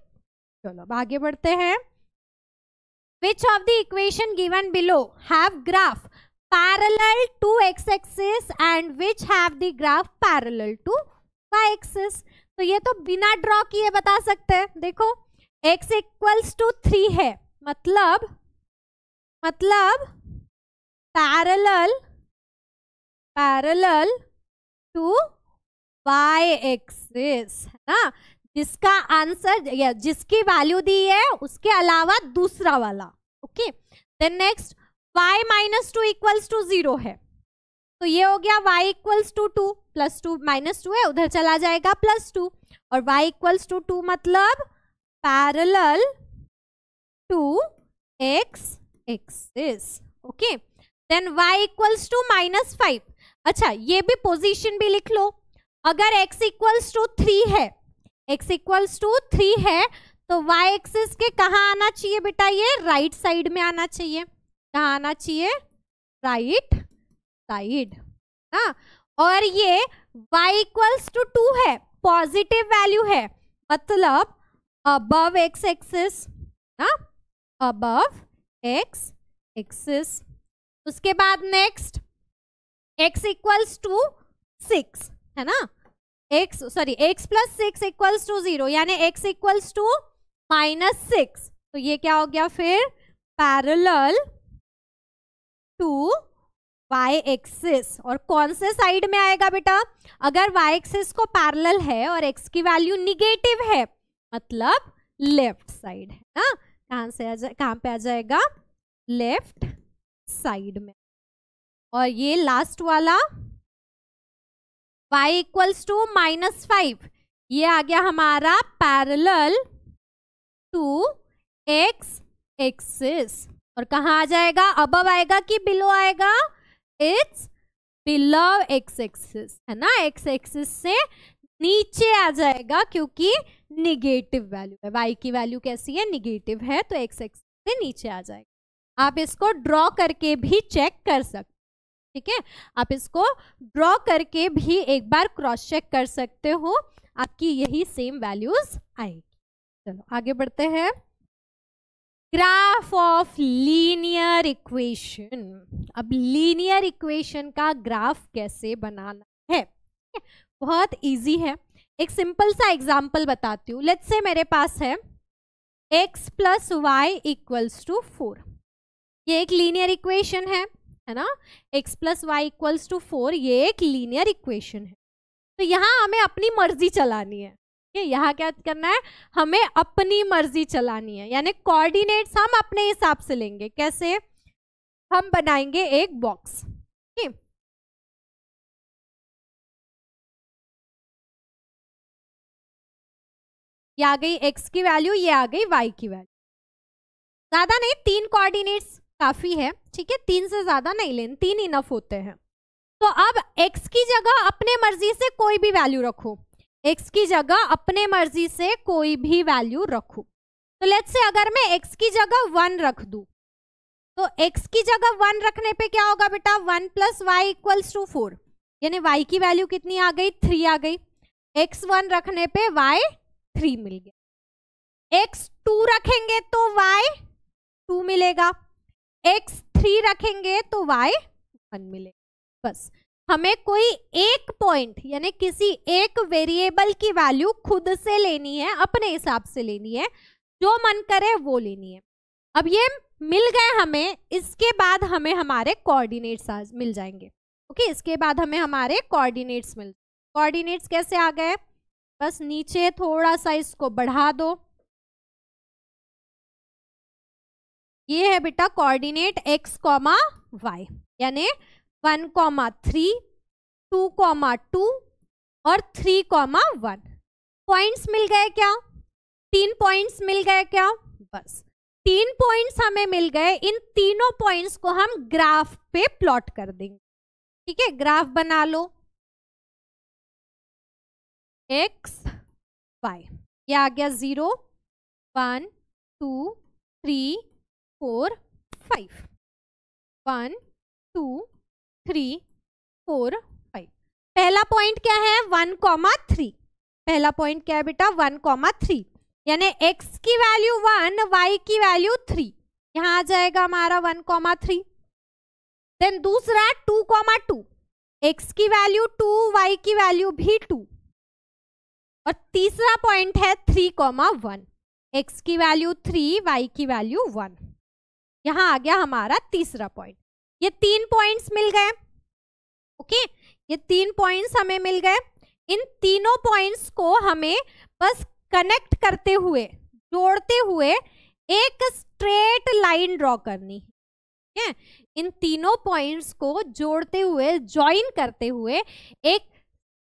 S1: चलो अब आगे बढ़ते हैं which of the equation given below have graph parallel to x axis and which have the graph parallel to Y axis तो ये तो बिना ड्रॉ किए बता सकते हैं देखो x इक्वल्स टू थ्री है मतलब मतलब parallel parallel to y axis है ना जिसका आंसर या जिसकी वैल्यू दी है उसके अलावा दूसरा वाला okay then next y minus two equals to zero है तो ये हो गया y equals to two plus two minus two है उधर चला जाएगा प्लस टू और y इक्वल्स टू टू मतलब parallel to x axis okay okay? Then y equals to minus five अच्छा ये भी पोजीशन भी लिख लो अगर x इक्वल्स टू थ्री है x इक्वल्स टू थ्री है तो y एक्सिस के कहाँ आना चाहिए बेटा ये राइट right साइड में आना चाहिए कहाँ आना चाहिए राइट साइड हाँ और ये y इक्वल्स टू टू है पॉजिटिव वैल्यू है मतलब अबव x एक्सिस ना अबव x एक्सिस उसके बाद next x equals to six है ना x sorry x plus six equals to zero यानी x equals to minus six तो ये क्या हो गया फिर पैरेलल टू y एक्सिस और कौन से साइड में आएगा बेटा अगर y एक्सिस को पैरेलल है और x की वैल्यू निगेटिव है मतलब लेफ्ट साइड है ना कहां से आ जाए कहां पे आ जाएगा लेफ्ट साइड में और ये लास्ट वाला y equals to minus five ये आ गया हमारा पैरेलल टू x एक्सिस और कहा आ जाएगा अब आएगा कि बिलो आएगा इट्स बिलो एक्स एक्सिस है ना एक्स एक्सिस से नीचे आ जाएगा क्योंकि निगेटिव वैल्यू है y की वैल्यू कैसी है निगेटिव है तो एक्स एक्सिस से नीचे आ जाएगा आप इसको ड्रॉ करके भी चेक कर सकते ठीक है आप इसको ड्रॉ करके भी एक बार क्रॉस चेक कर सकते हो आपकी यही सेम वैल्यूज आएगी चलो आगे बढ़ते हैं ग्राफ ऑफ लीनियर इक्वेशन अब लीनियर इक्वेशन का ग्राफ कैसे बनाना है बहुत इजी है एक सिंपल सा एग्जाम्पल बताती हूँ लेट्स से मेरे पास है x plus Y equals to four ये एक लीनियर इक्वेशन है है ना x plus Y equals to four ये एक लीनियर इक्वेशन है तो यहाँ हमें अपनी मर्जी चलानी है ठीक यहाँ क्या करना है हमें अपनी मर्जी चलानी है यानी कोऑर्डिनेट्स हम अपने हिसाब से लेंगे कैसे हम बनाएंगे एक बॉक्स ठीक
S2: ये आ गई x की वैल्यू ये आ
S1: गई y की वैल्यू ज्यादा नहीं तीन कोऑर्डिनेट्स काफ़ी है ठीक है तीन से ज़्यादा नहीं लेन तीन इनफ होते हैं तो अब x की जगह अपने मर्जी से कोई भी वैल्यू रखो x की जगह अपने मर्जी से कोई भी वैल्यू रखो तो लेट्स से अगर मैं x की जगह वन रख दू तो x की जगह वन रखने पे क्या होगा बेटा one plus Y equals to four यानी y की वैल्यू कितनी आ गई थ्री आ गई x वन रखने पे y थ्री मिल गया x टू रखेंगे तो y टू मिलेगा एक्स थ्री रखेंगे तो वाई वन मिलेगा बस हमें कोई एक पॉइंट यानी किसी एक वेरिएबल की वैल्यू खुद से लेनी है अपने हिसाब से लेनी है जो मन करे वो लेनी है अब ये मिल गए हमें इसके बाद हमें हमारे कोऑर्डिनेट्स मिल जाएंगे ओके इसके बाद हमें हमारे कोऑर्डिनेट्स मिल कोऑर्डिनेट्स कैसे आ गए बस नीचे थोड़ा सा इसको बढ़ा दो ये है बेटा कोऑर्डिनेट एक्स कॉमा वाई यानी one comma three two comma two और थ्री कॉमा वन पॉइंट्स मिल गए क्या तीन पॉइंट्स मिल गए क्या बस तीन पॉइंट्स हमें मिल गए इन तीनों पॉइंट्स को हम ग्राफ पे प्लॉट कर देंगे ठीक है ग्राफ बना लो एक्स वाई ये आ गया zero one two three four five one two three four five पहला पॉइंट क्या है वन कॉमा थ्री पहला पॉइंट क्या है बेटा वन कॉमा थ्री यानी एक्स की वैल्यू वन वाई की वैल्यू थ्री यहाँ आ जाएगा हमारा वन कॉमा थ्री देन दूसरा टू कॉमा टू एक्स की वैल्यू टू वाई की वैल्यू भी टू और तीसरा पॉइंट है थ्री कॉमा वन एक्स की वैल्यू थ्री वाई की वैल्यू वन यहाँ आ गया हमारा तीसरा पॉइंट ये तीन पॉइंट्स मिल गए ओके ये तीन पॉइंट्स हमें मिल गए इन तीनों पॉइंट्स को हमें बस कनेक्ट करते हुए जोड़ते हुए एक स्ट्रेट लाइन ड्रॉ करनी है ठीक है इन तीनों पॉइंट्स को जोड़ते हुए ज्वाइन करते हुए एक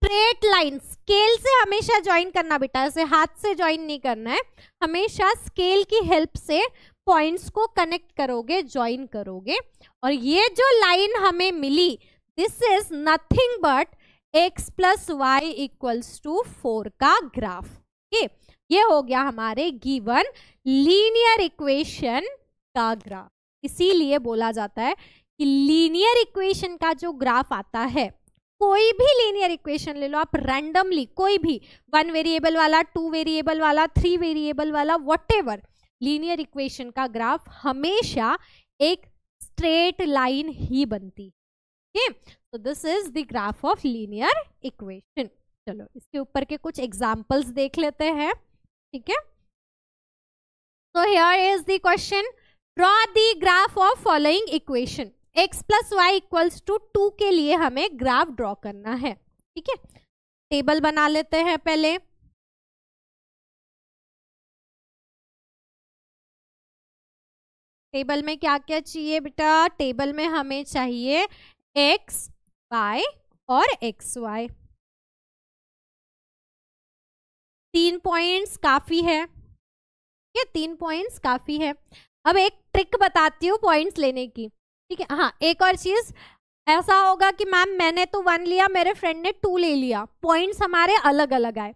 S1: स्ट्रेट लाइन स्केल से हमेशा ज्वाइन करना बेटा ऐसे हाथ से ज्वाइन नहीं करना है हमेशा स्केल की हेल्प से पॉइंट्स को कनेक्ट करोगे ज्वाइन करोगे और ये जो लाइन हमें मिली this is nothing but x plus Y equals to four का ग्राफ ओके ये हो गया हमारे गिवन लीनियर इक्वेशन का ग्राफ इसीलिए बोला जाता है कि लीनियर इक्वेशन का जो ग्राफ आता है कोई भी लीनियर इक्वेशन ले लो आप रैंडमली कोई भी वन वेरिएबल वाला टू वेरिएबल वाला थ्री वेरिएबल वाला वट लीनियर इक्वेशन का ग्राफ हमेशा एक स्ट्रेट लाइन ही बनती है तो this is the graph of linear equation चलो इसके ऊपर के कुछ एग्जाम्पल्स देख लेते हैं ठीक है so here is the question draw the graph of following equation x plus Y equals to two के लिए हमें ग्राफ ड्रॉ करना है ठीक है टेबल बना लेते हैं पहले टेबल में क्या क्या चाहिए बेटा टेबल में हमें चाहिए एक्स वाई और एक्स वाई तीन पॉइंट्स काफ़ी है ये तीन पॉइंट्स काफ़ी है अब एक ट्रिक बताती हूँ पॉइंट्स लेने की ठीक है हाँ एक और चीज़ ऐसा होगा कि मैम मैंने तो वन लिया मेरे फ्रेंड ने टू ले लिया पॉइंट्स हमारे अलग अलग आए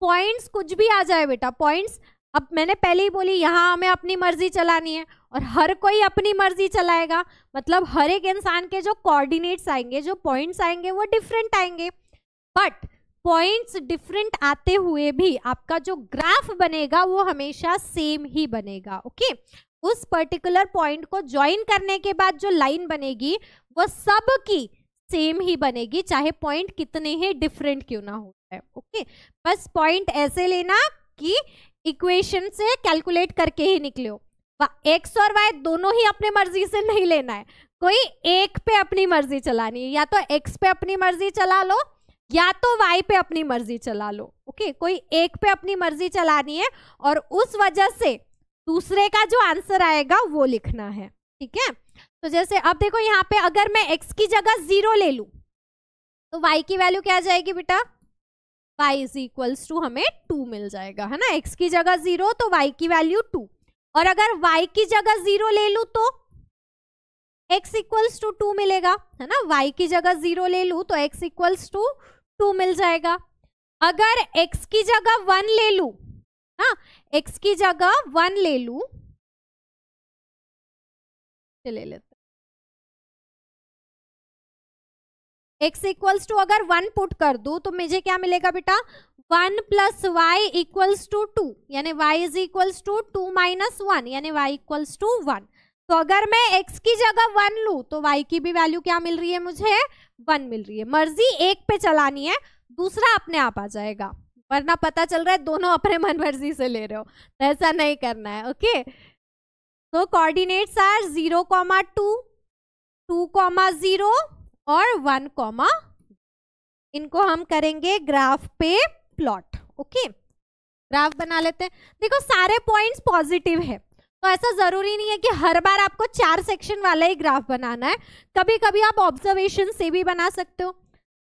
S1: पॉइंट्स कुछ भी आ जाए बेटा पॉइंट्स अब मैंने पहले ही बोली यहाँ हमें अपनी मर्जी चलानी है और हर कोई अपनी मर्जी चलाएगा मतलब हर एक इंसान के जो कोऑर्डिनेट्स आएंगे जो पॉइंट्स आएंगे वो डिफरेंट आएंगे बट पॉइंट्स डिफरेंट आते हुए भी आपका जो ग्राफ बनेगा वो हमेशा सेम ही बनेगा ओके उस पर्टिकुलर पॉइंट को ज्वाइन करने के बाद जो लाइन बनेगी वो सब की सेम ही बनेगी चाहे पॉइंट कितने ही डिफरेंट क्यों ना हो जाए ओके बस पॉइंट ऐसे लेना कि इक्वेशन से कैलकुलेट करके ही निकले हो एक्स और वाई दोनों ही अपने मर्जी से नहीं लेना है कोई एक पे अपनी मर्जी चलानी है या तो एक्स पे अपनी मर्जी चला लो या तो वाई पे अपनी मर्जी चला लो ओके कोई एक पे अपनी मर्जी चलानी है और उस वजह से दूसरे का जो आंसर आएगा वो लिखना है ठीक है तो जैसे अब देखो यहाँ पे अगर मैं एक्स की जगह जीरो ले लू तो वाई की वैल्यू क्या जाएगी बेटा वाई इज इक्वल्स टू हमें टू मिल जाएगा है ना एक्स की जगह जीरो तो वाई की वैल्यू टू और अगर y की जगह जीरो ले लू तो x इक्वल्स टू टू मिलेगा है ना y की जगह जीरो ले लू तो x इक्वल्स टू टू मिल जाएगा अगर x की जगह वन ले लू ना हाँ, x की जगह
S2: वन ले लू ले लेते
S1: x इक्वल्स टू अगर वन पुट कर दू तो मुझे क्या मिलेगा बेटा one plus Y equals to two यानी Y is equals to two minus one यानी वाई इक्वल्स टू वन तो अगर मैं x की जगह वन लू तो y की भी वैल्यू क्या मिल रही है मुझे वन मिल रही है मर्जी एक पे चलानी है दूसरा अपने आप आ जाएगा वरना पता चल रहा है दोनों अपने मन मर्जी से ले रहे हो तो ऐसा नहीं करना है ओके तो coordinates are zero comma two two comma zero और वन कॉमा इनको हम करेंगे ग्राफ पे प्लॉट ओके ग्राफ बना लेते हैं देखो सारे पॉइंट्स पॉजिटिव है तो ऐसा जरूरी नहीं है कि हर बार आपको चार सेक्शन वाला ही ग्राफ बनाना है कभी कभी आप ऑब्जर्वेशन से भी बना सकते हो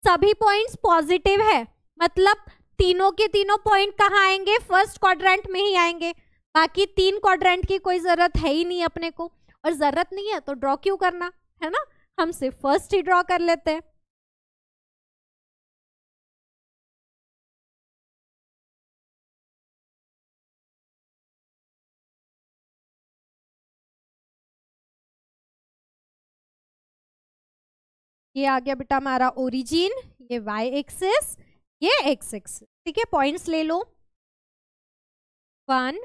S1: सभी पॉइंट्स पॉजिटिव है मतलब तीनों के तीनों पॉइंट कहाँ आएंगे फर्स्ट क्वाड्रेंट में ही आएंगे बाकी तीन क्वाड्रेंट की कोई ज़रूरत है ही नहीं अपने को और ज़रूरत नहीं है तो ड्रॉ क्यों करना है ना हम सिर्फ फर्स्ट ही ड्रॉ कर लेते हैं ये आ गया बेटा हमारा ओरिजिन ये वाई एक्सिस ये एक्स एक्सिस ठीक है पॉइंट्स ले लो वन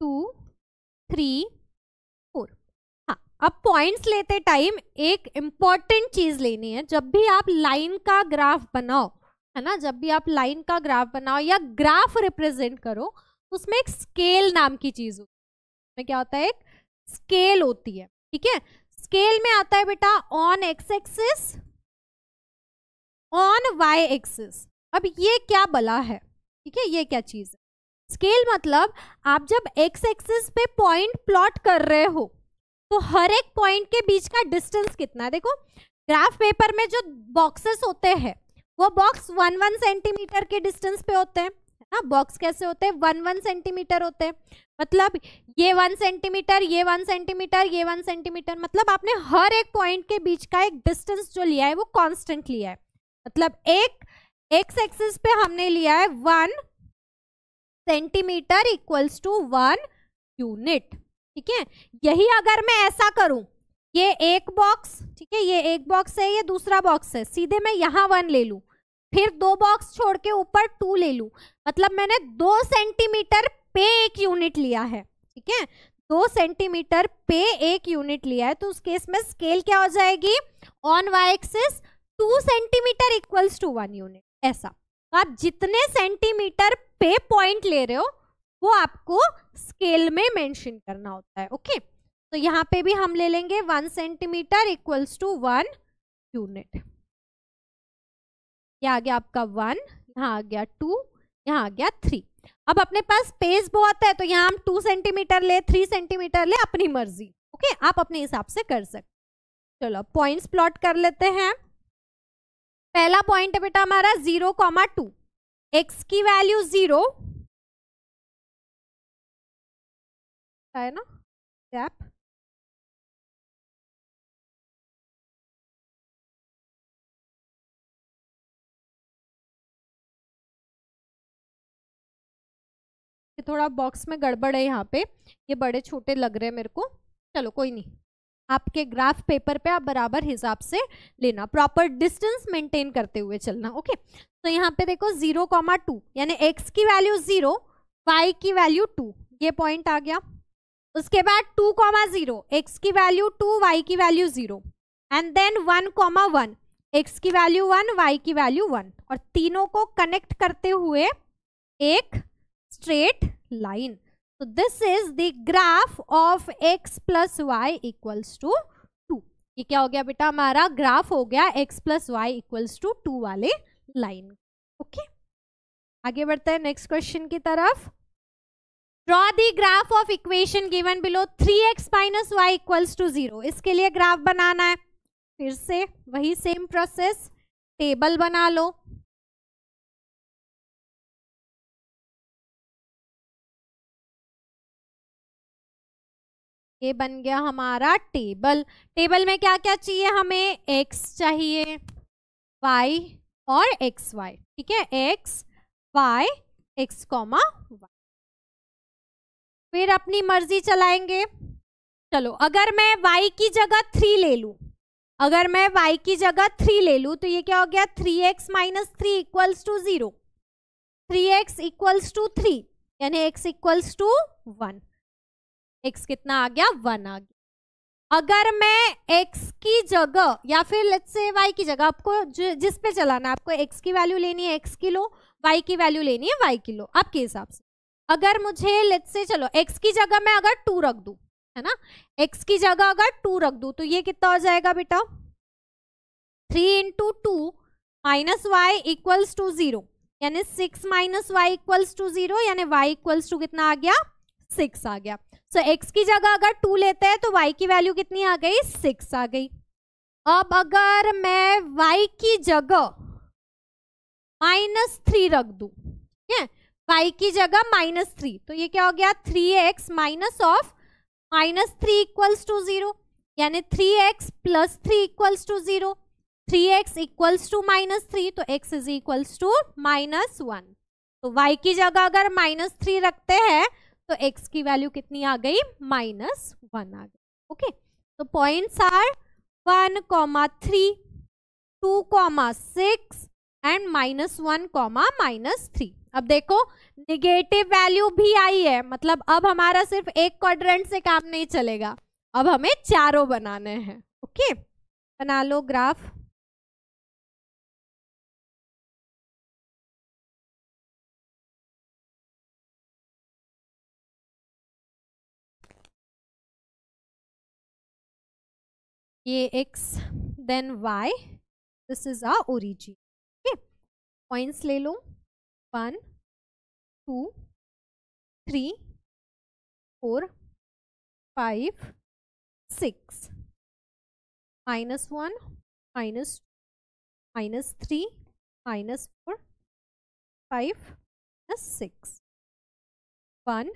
S1: टू थ्री फोर हाँ अब पॉइंट्स लेते टाइम एक इम्पॉर्टेंट चीज लेनी है जब भी आप लाइन का ग्राफ बनाओ है ना जब भी आप लाइन का ग्राफ बनाओ या ग्राफ रिप्रेजेंट करो उसमें एक स्केल नाम की चीज होती है क्या होता है एक स्केल होती है ठीक है स्केल में आता है बेटा on X axis on Y axis अब ये क्या बला है ठीक है ये क्या चीज है स्केल मतलब आप जब एक्स एक्सिस पे पॉइंट प्लॉट कर रहे हो तो हर एक पॉइंट के बीच का डिस्टेंस कितना है देखो ग्राफ पेपर में जो बॉक्सेस होते हैं वो बॉक्स वन वन सेंटीमीटर के डिस्टेंस पे होते हैं ना बॉक्स कैसे होते हैं वन वन सेंटीमीटर होते हैं मतलब ये वन सेंटीमीटर ये वन सेंटीमीटर ये वन सेंटीमीटर मतलब आपने हर एक पॉइंट के बीच का एक डिस्टेंस जो लिया है वो कांस्टेंट लिया है मतलब एक एक्स एक्सिस पे हमने लिया है one centimetre equals to one unit ठीक है यही अगर मैं ऐसा करूं ये एक बॉक्स ठीक है ये एक बॉक्स है ये दूसरा बॉक्स है सीधे मैं यहां वन ले लू फिर दो बॉक्स छोड़ के ऊपर टू ले लूँ मतलब मैंने दो सेंटीमीटर पे एक यूनिट लिया है ठीक है दो सेंटीमीटर पे एक यूनिट लिया है तो उस केस में स्केल क्या हो जाएगी on Y axis two centimetre equals to one unit ऐसा तो आप जितने सेंटीमीटर पे पॉइंट ले रहे हो वो आपको स्केल में मेंशन करना होता है ओके तो यहाँ पे भी हम ले लेंगे one centimetre equals to one unit यहाँ आ गया आपका वन यहाँ आ गया टू यहाँ आ गया थ्री अब अपने पास स्पेस बहुत है तो यहाँ हम टू सेंटीमीटर ले थ्री सेंटीमीटर ले अपनी मर्जी ओके आप अपने हिसाब से कर सकते चलो पॉइंट्स प्लॉट कर लेते हैं पहला पॉइंट है बेटा हमारा जीरो कॉमा टू
S2: एक्स की वैल्यू जीरो है ना गैप
S1: थोड़ा बॉक्स में गड़बड़ है यहाँ पे ये बड़े छोटे लग रहे हैं मेरे को चलो कोई नहीं आपके ग्राफ पेपर पे आप बराबर हिसाब से लेना प्रॉपर डिस्टेंस मेंटेन करते हुए चलना ओके तो यहाँ पे देखो जीरो कॉमा टू यानी एक्स की वैल्यू जीरो वाई की वैल्यू टू ये पॉइंट आ गया उसके बाद टू कॉमा जीरो एक्स की वैल्यू टू वाई की value zero and then one comma one x की वैल्यू वन वाई की वैल्यू वन और तीनों को कनेक्ट करते हुए एक straight line. So this is the graph of x plus y equals to two ये क्या हो गया बेटा हमारा ग्राफ हो गया x plus y equals to two वाले लाइन ओके okay? आगे बढ़ते हैं नेक्स्ट क्वेश्चन की तरफ draw the graph of equation given below 3x X minus Y equals to zero इसके लिए ग्राफ बनाना है फिर से वही सेम प्रोसेस टेबल बना लो ये बन गया हमारा टेबल टेबल में क्या क्या चाहिए हमें एक्स चाहिए वाई और एक्स वाई ठीक है X Y x comma Y फिर अपनी मर्जी चलाएंगे चलो अगर मैं y की जगह थ्री ले लूं अगर मैं y की जगह थ्री ले लूं तो ये क्या हो गया three x minus three equals to zero three x equals to three यानी x equals to one X कितना आ गया वन आ गया अगर मैं एक्स की जगह या फिर लेट्स से वाई की जगह आपको जिस पे चलाना है आपको एक्स की वैल्यू लेनी है एक्स की लो वाई की वैल्यू लेनी है वाई की लो आपके हिसाब से अगर मुझे लेट्स से चलो x की जगह मैं अगर टू रख दू है ना एक्स की जगह अगर टू रख दू तो ये कितना हो जाएगा बेटा three into two minus Y equals to zero यानी six minus Y equals to zero यानी वाई इक्वल्स टू कितना आ गया सिक्स आ गया सो so, x की जगह अगर टू लेते हैं तो y की वैल्यू कितनी आ गई सिक्स आ गई अब अगर मैं y की जगह माइनस थ्री रख दू y की जगह माइनस थ्री तो ये क्या हो गया three x minus of minus three equals to zero यानी three X plus three equals to zero three x equals to minus three तो x is equals to minus one तो y की जगह अगर माइनस थ्री रखते हैं तो x की वैल्यू कितनी आ गई माइनस वन आ गई ओके तो points are one comma three two comma six and minus one comma minus three अब देखो निगेटिव वैल्यू भी आई है मतलब अब हमारा सिर्फ एक क्वाड्रेंट से काम नहीं चलेगा अब हमें चारों बनाने हैं ओके
S2: बना लो ग्राफ ये x then y this is a origin okay points ले लो one two three four five six minus one minus minus three minus four five minus six one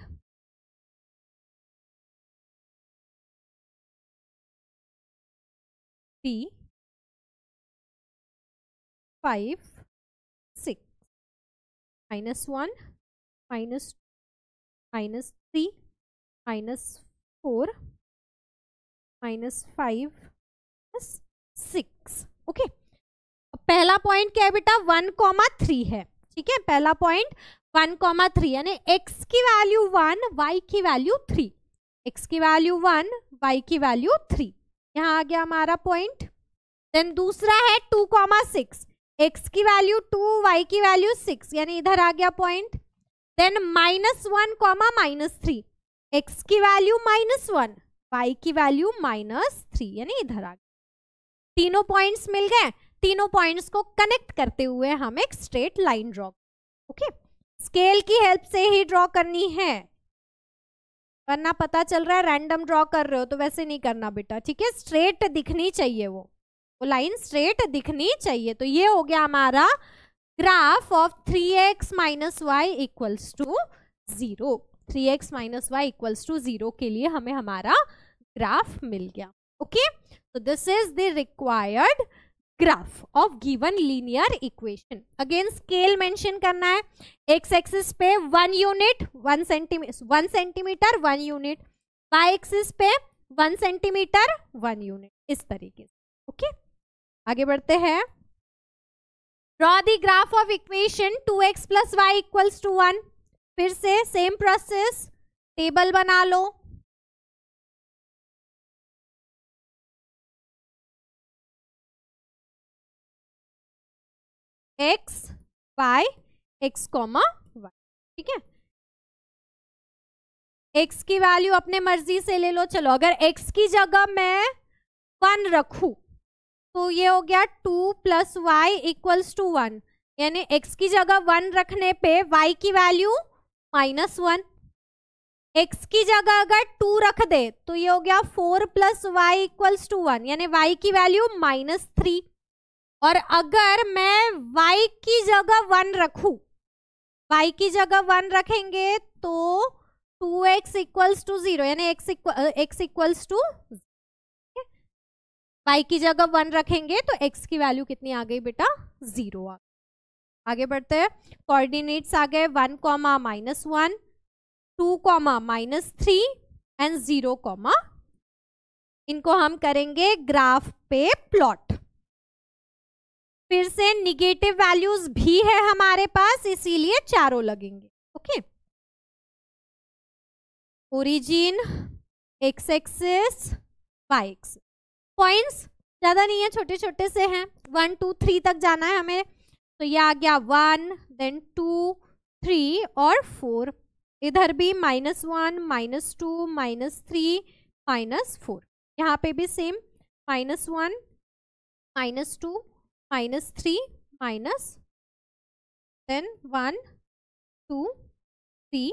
S2: T five six minus one minus minus three
S1: minus four minus five plus six okay पहला पॉइंट क्या है बेटा वन कॉमा थ्री है ठीक है पहला पॉइंट वन कॉमा थ्री यानी एक्स की वैल्यू वन वाई की वैल्यू थ्री एक्स की वैल्यू वन वाई की वैल्यू थ्री यहाँ आ गया हमारा पॉइंट देन दूसरा है टू कॉमा सिक्स एक्स की वैल्यू टू वाई की वैल्यू सिक्स यानी इधर आ गया point then minus one comma minus three x की वैल्यू माइनस वन वाई की वैल्यू माइनस थ्री यानी इधर आ गया तीनों पॉइंट्स मिल गए तीनों पॉइंट्स को कनेक्ट करते हुए हम एक straight line draw okay scale की हेल्प से ही ड्रॉ करनी है वरना पता चल रहा है रैंडम ड्रॉ कर रहे हो तो वैसे नहीं करना बेटा ठीक है स्ट्रेट दिखनी चाहिए वो वो लाइन स्ट्रेट दिखनी चाहिए तो ये हो गया हमारा graph of three x minus Y equals to zero three x minus Y equals to zero के लिए हमें हमारा ग्राफ मिल गया ओके तो this is the required graph of given linear equation again scale mention करना है एक्स एक्सिस पे one unit one centimetre one centimetre one unit Y axis पे वन सेंटीमीटर वन यूनिट इस तरीके से ओके आगे बढ़ते हैं draw the graph of equation two x plus Y equals to one फिर से सेम प्रोसेस टेबल बना
S2: लो x Y
S1: x comma y ठीक है एक्स की वैल्यू अपने मर्जी से ले लो चलो अगर एक्स की जगह मैं वन रखू तो ये हो गया two plus Y equals to one यानी एक्स की जगह वन रखने पे वाई की वैल्यू माइनस वन एक्स की जगह अगर टू रख दे तो ये हो गया four plus Y equals to one यानी वाई की वैल्यू माइनस थ्री और अगर मैं y की जगह वन रखू y की जगह वन रखेंगे तो 2x x equals to zero x equals to y की जगह वन रखेंगे तो x की वैल्यू कितनी आ गई बेटा जीरो आ आगे बढ़ते हैं कोऑर्डिनेट्स आ गए one comma minus one two comma minus three and zero comma इनको हम करेंगे ग्राफ पे प्लॉट फिर से निगेटिव वैल्यूज भी है हमारे पास इसीलिए चारों लगेंगे okay origin x axis Y axis points ज्यादा नहीं है छोटे छोटे से हैं वन टू थ्री तक जाना है हमें तो ये आ गया वन देन टू थ्री और फोर इधर भी minus one minus two minus three minus four यहाँ पे भी same minus one minus two minus 3 minus then 1 2 3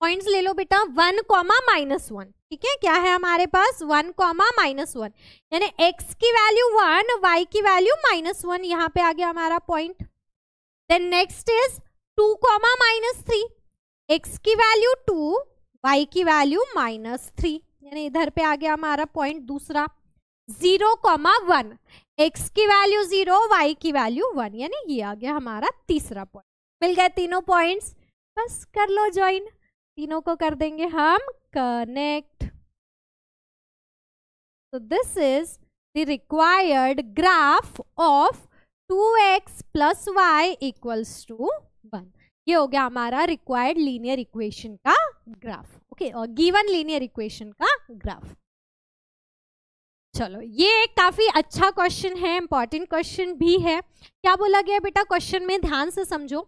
S1: points ले लो बेटा वन कॉमा माइनस वन ठीक है क्या है हमारे पास वन कॉमा माइनस वन यानी एक्स की वैल्यू वन वाई की वैल्यू माइनस वन यहाँ पे आ गया हमारा point then next is two comma minus three x की वैल्यू टू वाई की वैल्यू माइनस थ्री यानी इधर पे आ गया हमारा पॉइंट दूसरा जीरो कॉमा वन एक्स की वैल्यू जीरो y की वैल्यू वन यानी ये आ गया हमारा तीसरा पॉइंट मिल गया तीनों पॉइंट्स बस कर लो ज्वाइन तीनों को कर देंगे हम कनेक्ट तो this is the required graph of two x plus Y equals to one ये हो गया हमारा रिक्वायर्ड लीनियर इक्वेशन का ग्राफ ओके और गिवन लीनियर इक्वेशन का ग्राफ चलो ये एक काफ़ी अच्छा क्वेश्चन है इंपॉर्टेंट क्वेश्चन भी है क्या बोला गया बेटा क्वेश्चन में ध्यान से समझो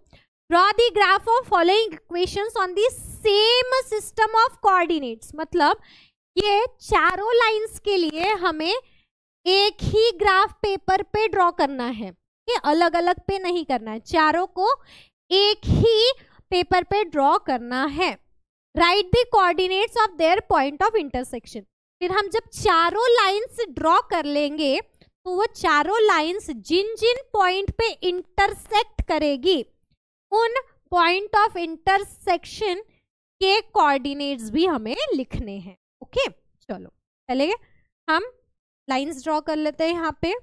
S1: draw the graph of following equations on the same system of coordinates मतलब ये चारों लाइंस के लिए हमें एक ही ग्राफ पेपर पे ड्रॉ करना है ये अलग अलग पे नहीं करना है चारों को एक ही पेपर पे ड्रॉ करना है write the coordinates of their point of intersection फिर हम जब चारों लाइंस ड्रॉ कर लेंगे तो वो चारों लाइंस जिन जिन पॉइंट पे इंटरसेक्ट करेगी उन पॉइंट ऑफ इंटरसेक्शन के कोऑर्डिनेट्स भी हमें लिखने हैं ओके चलो पहले हम लाइंस ड्रॉ
S2: कर लेते हैं यहाँ पे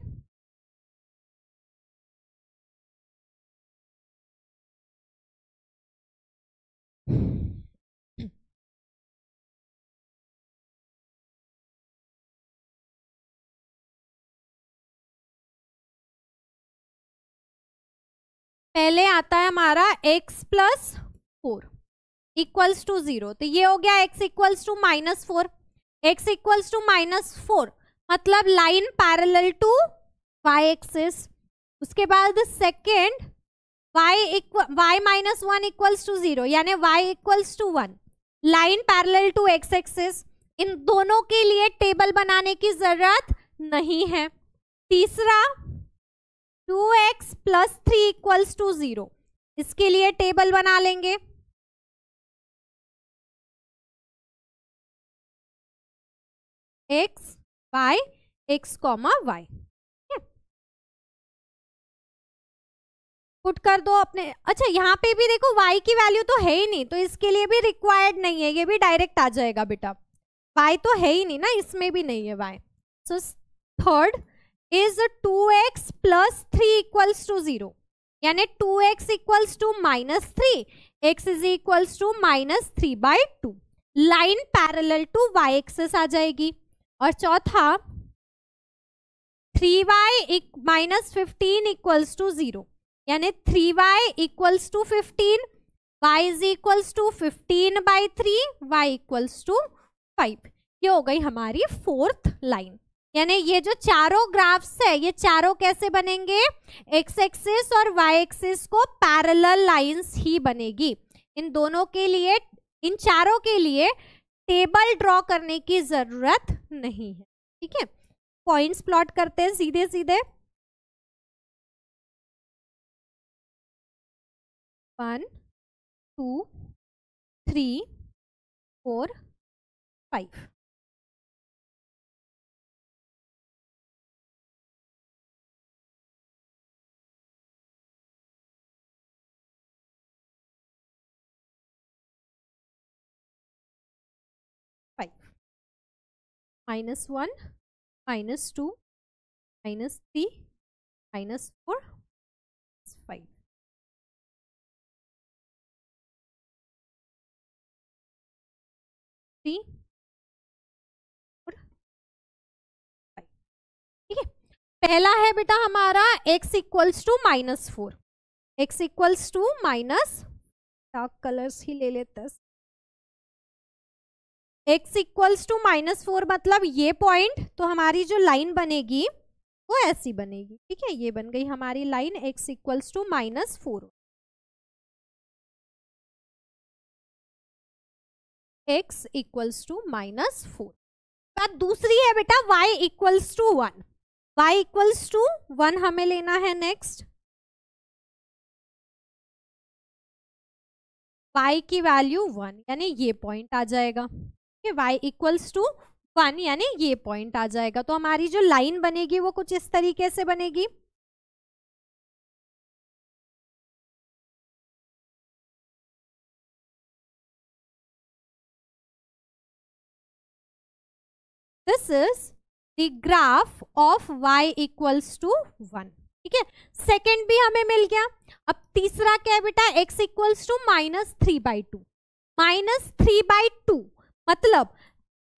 S2: पहले
S1: आता है हमारा x plus four equals to zero तो ये हो गया x equals to minus four x equals to minus four मतलब line parallel to y axis उसके बाद second y equal y minus one equals to zero यानी y equals to one line parallel to x axis इन दोनों के लिए टेबल बनाने की जरूरत नहीं है तीसरा two x plus three equals to zero
S2: इसके लिए टेबल बना लेंगे x Y x comma
S1: y put कर दो अपने अच्छा यहाँ पे भी देखो y की वैल्यू तो है ही नहीं तो इसके लिए भी रिक्वायर्ड नहीं है ये भी डायरेक्ट आ जाएगा बेटा y तो है ही नहीं ना इसमें भी नहीं है y so third is two x plus three equals to zero यानी two x equals to minus three x is equals to minus three by two line parallel to y axis आ जाएगी और चौथा three y minus fifteen equals to zero यानी three y equals to fifteen y is equals to fifteen by three y equals to five ये हो गई हमारी फोर्थ लाइन यानी ये जो चारों ग्राफ्स है ये चारों कैसे बनेंगे एक्स एक्सिस और वाई एक्सिस को पैरल लाइन्स ही बनेगी इन दोनों के लिए इन चारों के लिए टेबल ड्रॉ करने की जरूरत नहीं है ठीक है पॉइंट्स प्लॉट
S2: करते हैं सीधे सीधे one two three four five minus 1 minus 2 minus 3 minus 4 five three 5
S1: ठीक है पहला है बेटा हमारा x equals to minus four x equals to minus dark colours ही ले लेते हैं x equals to minus four मतलब ये पॉइंट तो हमारी जो लाइन बनेगी वो ऐसी बनेगी ठीक है ये बन गई हमारी line x equals to minus four x equals to minus four बात दूसरी है बेटा y equals to one y equals to one हमें लेना है नेक्स्ट y की वैल्यू वन यानी ये पॉइंट आ जाएगा y इक्वल्स टू वन यानी ये पॉइंट आ जाएगा तो हमारी जो लाइन बनेगी वो कुछ इस तरीके से बनेगी this is the graph of y equals to one ठीक है सेकेंड भी हमें मिल गया अब तीसरा क्या है बेटा x equals to minus three by two minus three by two मतलब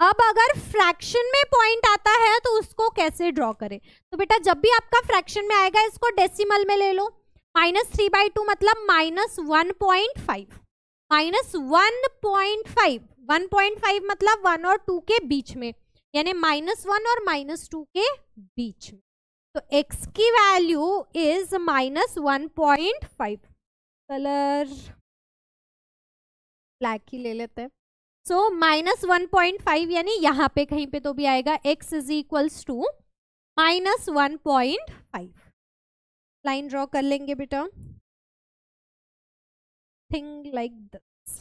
S1: अब अगर फ्रैक्शन में पॉइंट आता है तो उसको कैसे ड्रॉ करें तो बेटा जब भी आपका फ्रैक्शन में आएगा इसको डेसिमल में ले लो माइनस थ्री बाई टू मतलब minus one point five minus one point five one point five मतलब वन और टू के बीच में यानी माइनस वन और माइनस टू के बीच में तो एक्स की value is minus one point five colour black ही ले लेते हैं so minus one point five यानी यहाँ पे कहीं पे तो भी आएगा x is equals to minus one point five line draw कर लेंगे बेटा
S2: थिंग लाइक दिस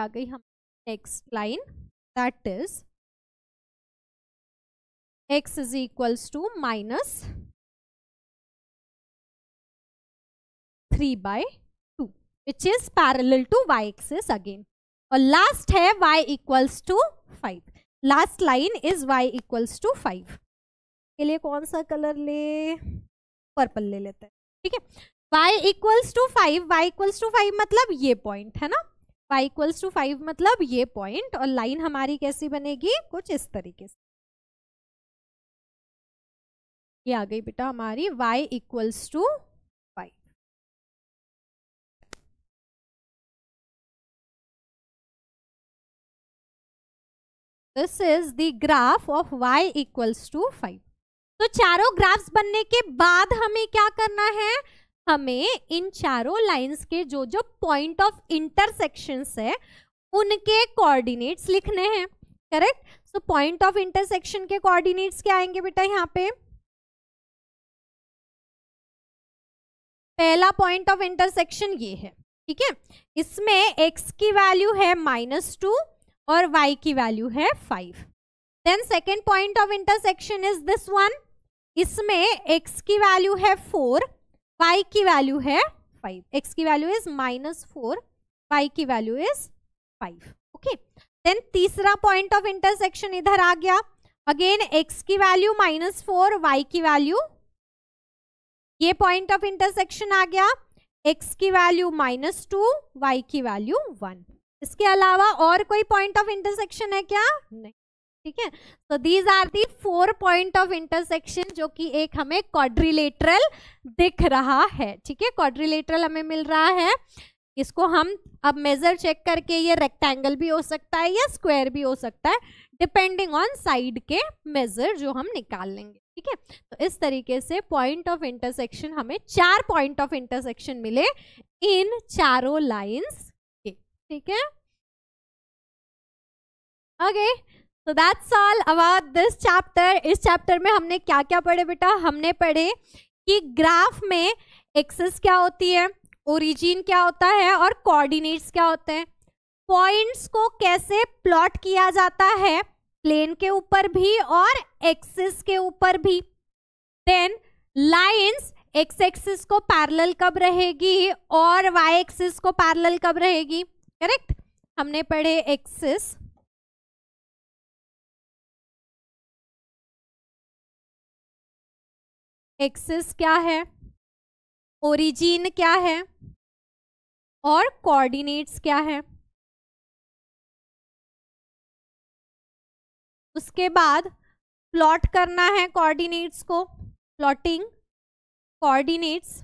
S2: आ गई हम next line that is
S1: x is equals to minus three by two which is parallel to y axis again और लास्ट है y equals to five last line is y equals to five के लिए कौन सा कलर ले पर्पल ले लेते हैं ठीक है y equals to five y equals to five मतलब ये पॉइंट है ना y इक्वल्स टू फाइव मतलब ये पॉइंट और लाइन हमारी कैसी बनेगी कुछ इस तरीके से ये आ गई बेटा हमारी y equals to this is the graph of y equals to five तो चारों ग्राफ्स बनने के बाद हमें क्या करना है हमें इन चारों लाइंस के जो जो पॉइंट ऑफ इंटरसेक्शन है उनके कोऑर्डिनेट्स लिखने हैं correct so point of intersection के कोऑर्डिनेट्स क्या आएंगे बेटा यहाँ पे पहला पॉइंट ऑफ इंटरसेक्शन ये है ठीक है इसमें x की वैल्यू है माइनस टू और y की वैल्यू है five then second point of intersection is this one इसमें x की वैल्यू है फोर y की वैल्यू है फाइव x की value is minus four y की value is five okay then तीसरा पॉइंट ऑफ इंटरसेक्शन इधर आ गया अगेन x की वैल्यू माइनस फोर वाई की वैल्यू ये पॉइंट ऑफ इंटरसेक्शन आ गया x की वैल्यू माइनस टू वाई की वैल्यू वन इसके अलावा और कोई पॉइंट ऑफ इंटरसेक्शन है क्या नहीं ठीक है so these are the four point of intersection जो कि एक हमें क्वाड्रिलेटरल दिख रहा है ठीक है क्वाड्रिलेटरल हमें मिल रहा है इसको हम अब मेजर चेक करके ये रेक्टेंगल भी हो सकता है या स्क्वायर भी हो सकता है डिपेंडिंग ऑन साइड के मेजर जो हम निकाल लेंगे ठीक है तो इस तरीके से पॉइंट ऑफ इंटरसेक्शन हमें चार पॉइंट ऑफ इंटरसेक्शन मिले इन चारों लाइंस ठीक है okay so that's all about this chapter इस चैप्टर में हमने क्या क्या पढ़े बेटा हमने पढ़े कि ग्राफ में एक्सेस क्या होती है ओरिजिन क्या होता है और कोऑर्डिनेट्स क्या होते हैं पॉइंट्स को कैसे प्लॉट किया जाता है प्लेन के ऊपर भी और एक्सिस के ऊपर भी देन लाइंस एक्स एक्सिस को पैरेलल कब रहेगी और वाई एक्सिस को पैरेलल कब रहेगी करेक्ट हमने पढ़े
S2: एक्सिस एक्सिस क्या है ओरिजिन क्या है और कोऑर्डिनेट्स क्या है उसके बाद प्लॉट करना है कोऑर्डिनेट्स को प्लॉटिंग कोऑर्डिनेट्स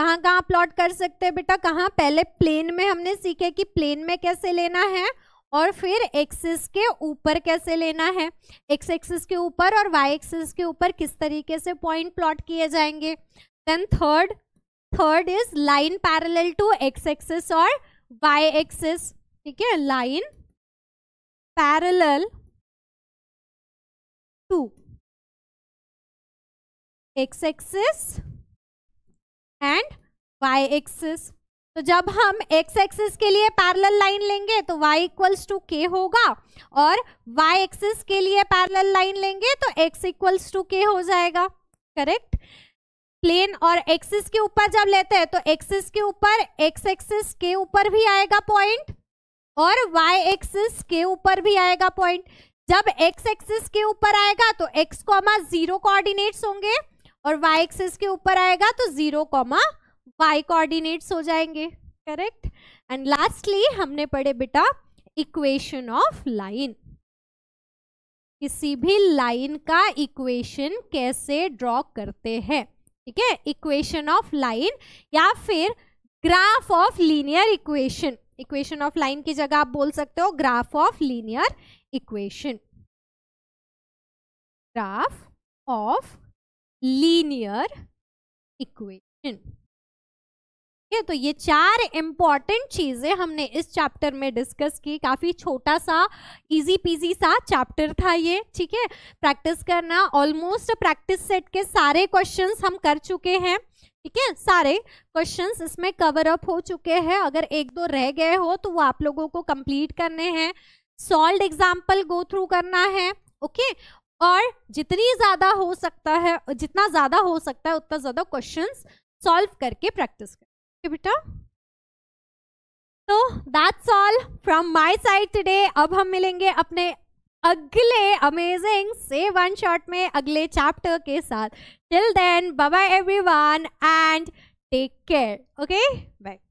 S1: कहाँ कहाँ प्लॉट कर सकते हैं बेटा कहाँ पहले प्लेन में हमने सीखे कि प्लेन में कैसे लेना है और फिर एक्सिस के ऊपर कैसे लेना है एक्स एक्सिस के ऊपर और वाई एक्सिस के ऊपर किस तरीके से पॉइंट प्लॉट किए जाएंगे then third third is line parallel to x axis और वाई एक्सिस ठीक है line parallel to x axis and y axis तो जब हम एक्स एक्सिस के लिए पैरेलल लाइन लेंगे तो वाई इक्वल्स टू के होगा और वाई एक्सिस के लिए पैरेलल लाइन लेंगे तो एक्स इक्वल्स टू के हो जाएगा करेक्ट प्लेन और एक्सिस के ऊपर जब लेते हैं तो एक्सिस के ऊपर एक्स एक्सिस के ऊपर भी आएगा पॉइंट और y एक्सिस के ऊपर भी आएगा पॉइंट जब x एक्सिस के ऊपर आएगा तो x, जीरो कोऑर्डिनेट्स होंगे और वाई एक्सिस के ऊपर आएगा तो जीरो कॉमा वाई कोऑर्डिनेट्स हो जाएंगे करेक्ट एंड लास्टली हमने पढ़े बेटा इक्वेशन ऑफ लाइन किसी भी लाइन का इक्वेशन कैसे ड्रॉ करते हैं ठीक है इक्वेशन ऑफ लाइन या फिर graph of linear equation equation of line की जगह आप बोल सकते हो graph of linear equation graph of linear equation ठीक तो ये चार इंपॉर्टेंट चीजें हमने इस चैप्टर में डिस्कस की काफी छोटा सा इजी पीजी सा चैप्टर था ये ठीक है प्रैक्टिस करना ऑलमोस्ट प्रैक्टिस सेट के सारे क्वेश्चंस हम कर चुके हैं ठीक है सारे क्वेश्चंस इसमें कवर अप हो चुके हैं अगर एक दो रह गए हो तो वो आप लोगों को कंप्लीट करने हैं सॉल्व एग्जाम्पल गो थ्रू करना है ओके okay? और जितनी ज्यादा हो सकता है जितना ज्यादा हो सकता है उतना ज्यादा क्वेश्चन सॉल्व करके प्रैक्टिस करें बेटा तो that's all from my side today अब हम मिलेंगे अपने अगले अमेजिंग से वन शॉट में अगले चैप्टर के साथ till then bye bye everyone and take care okay bye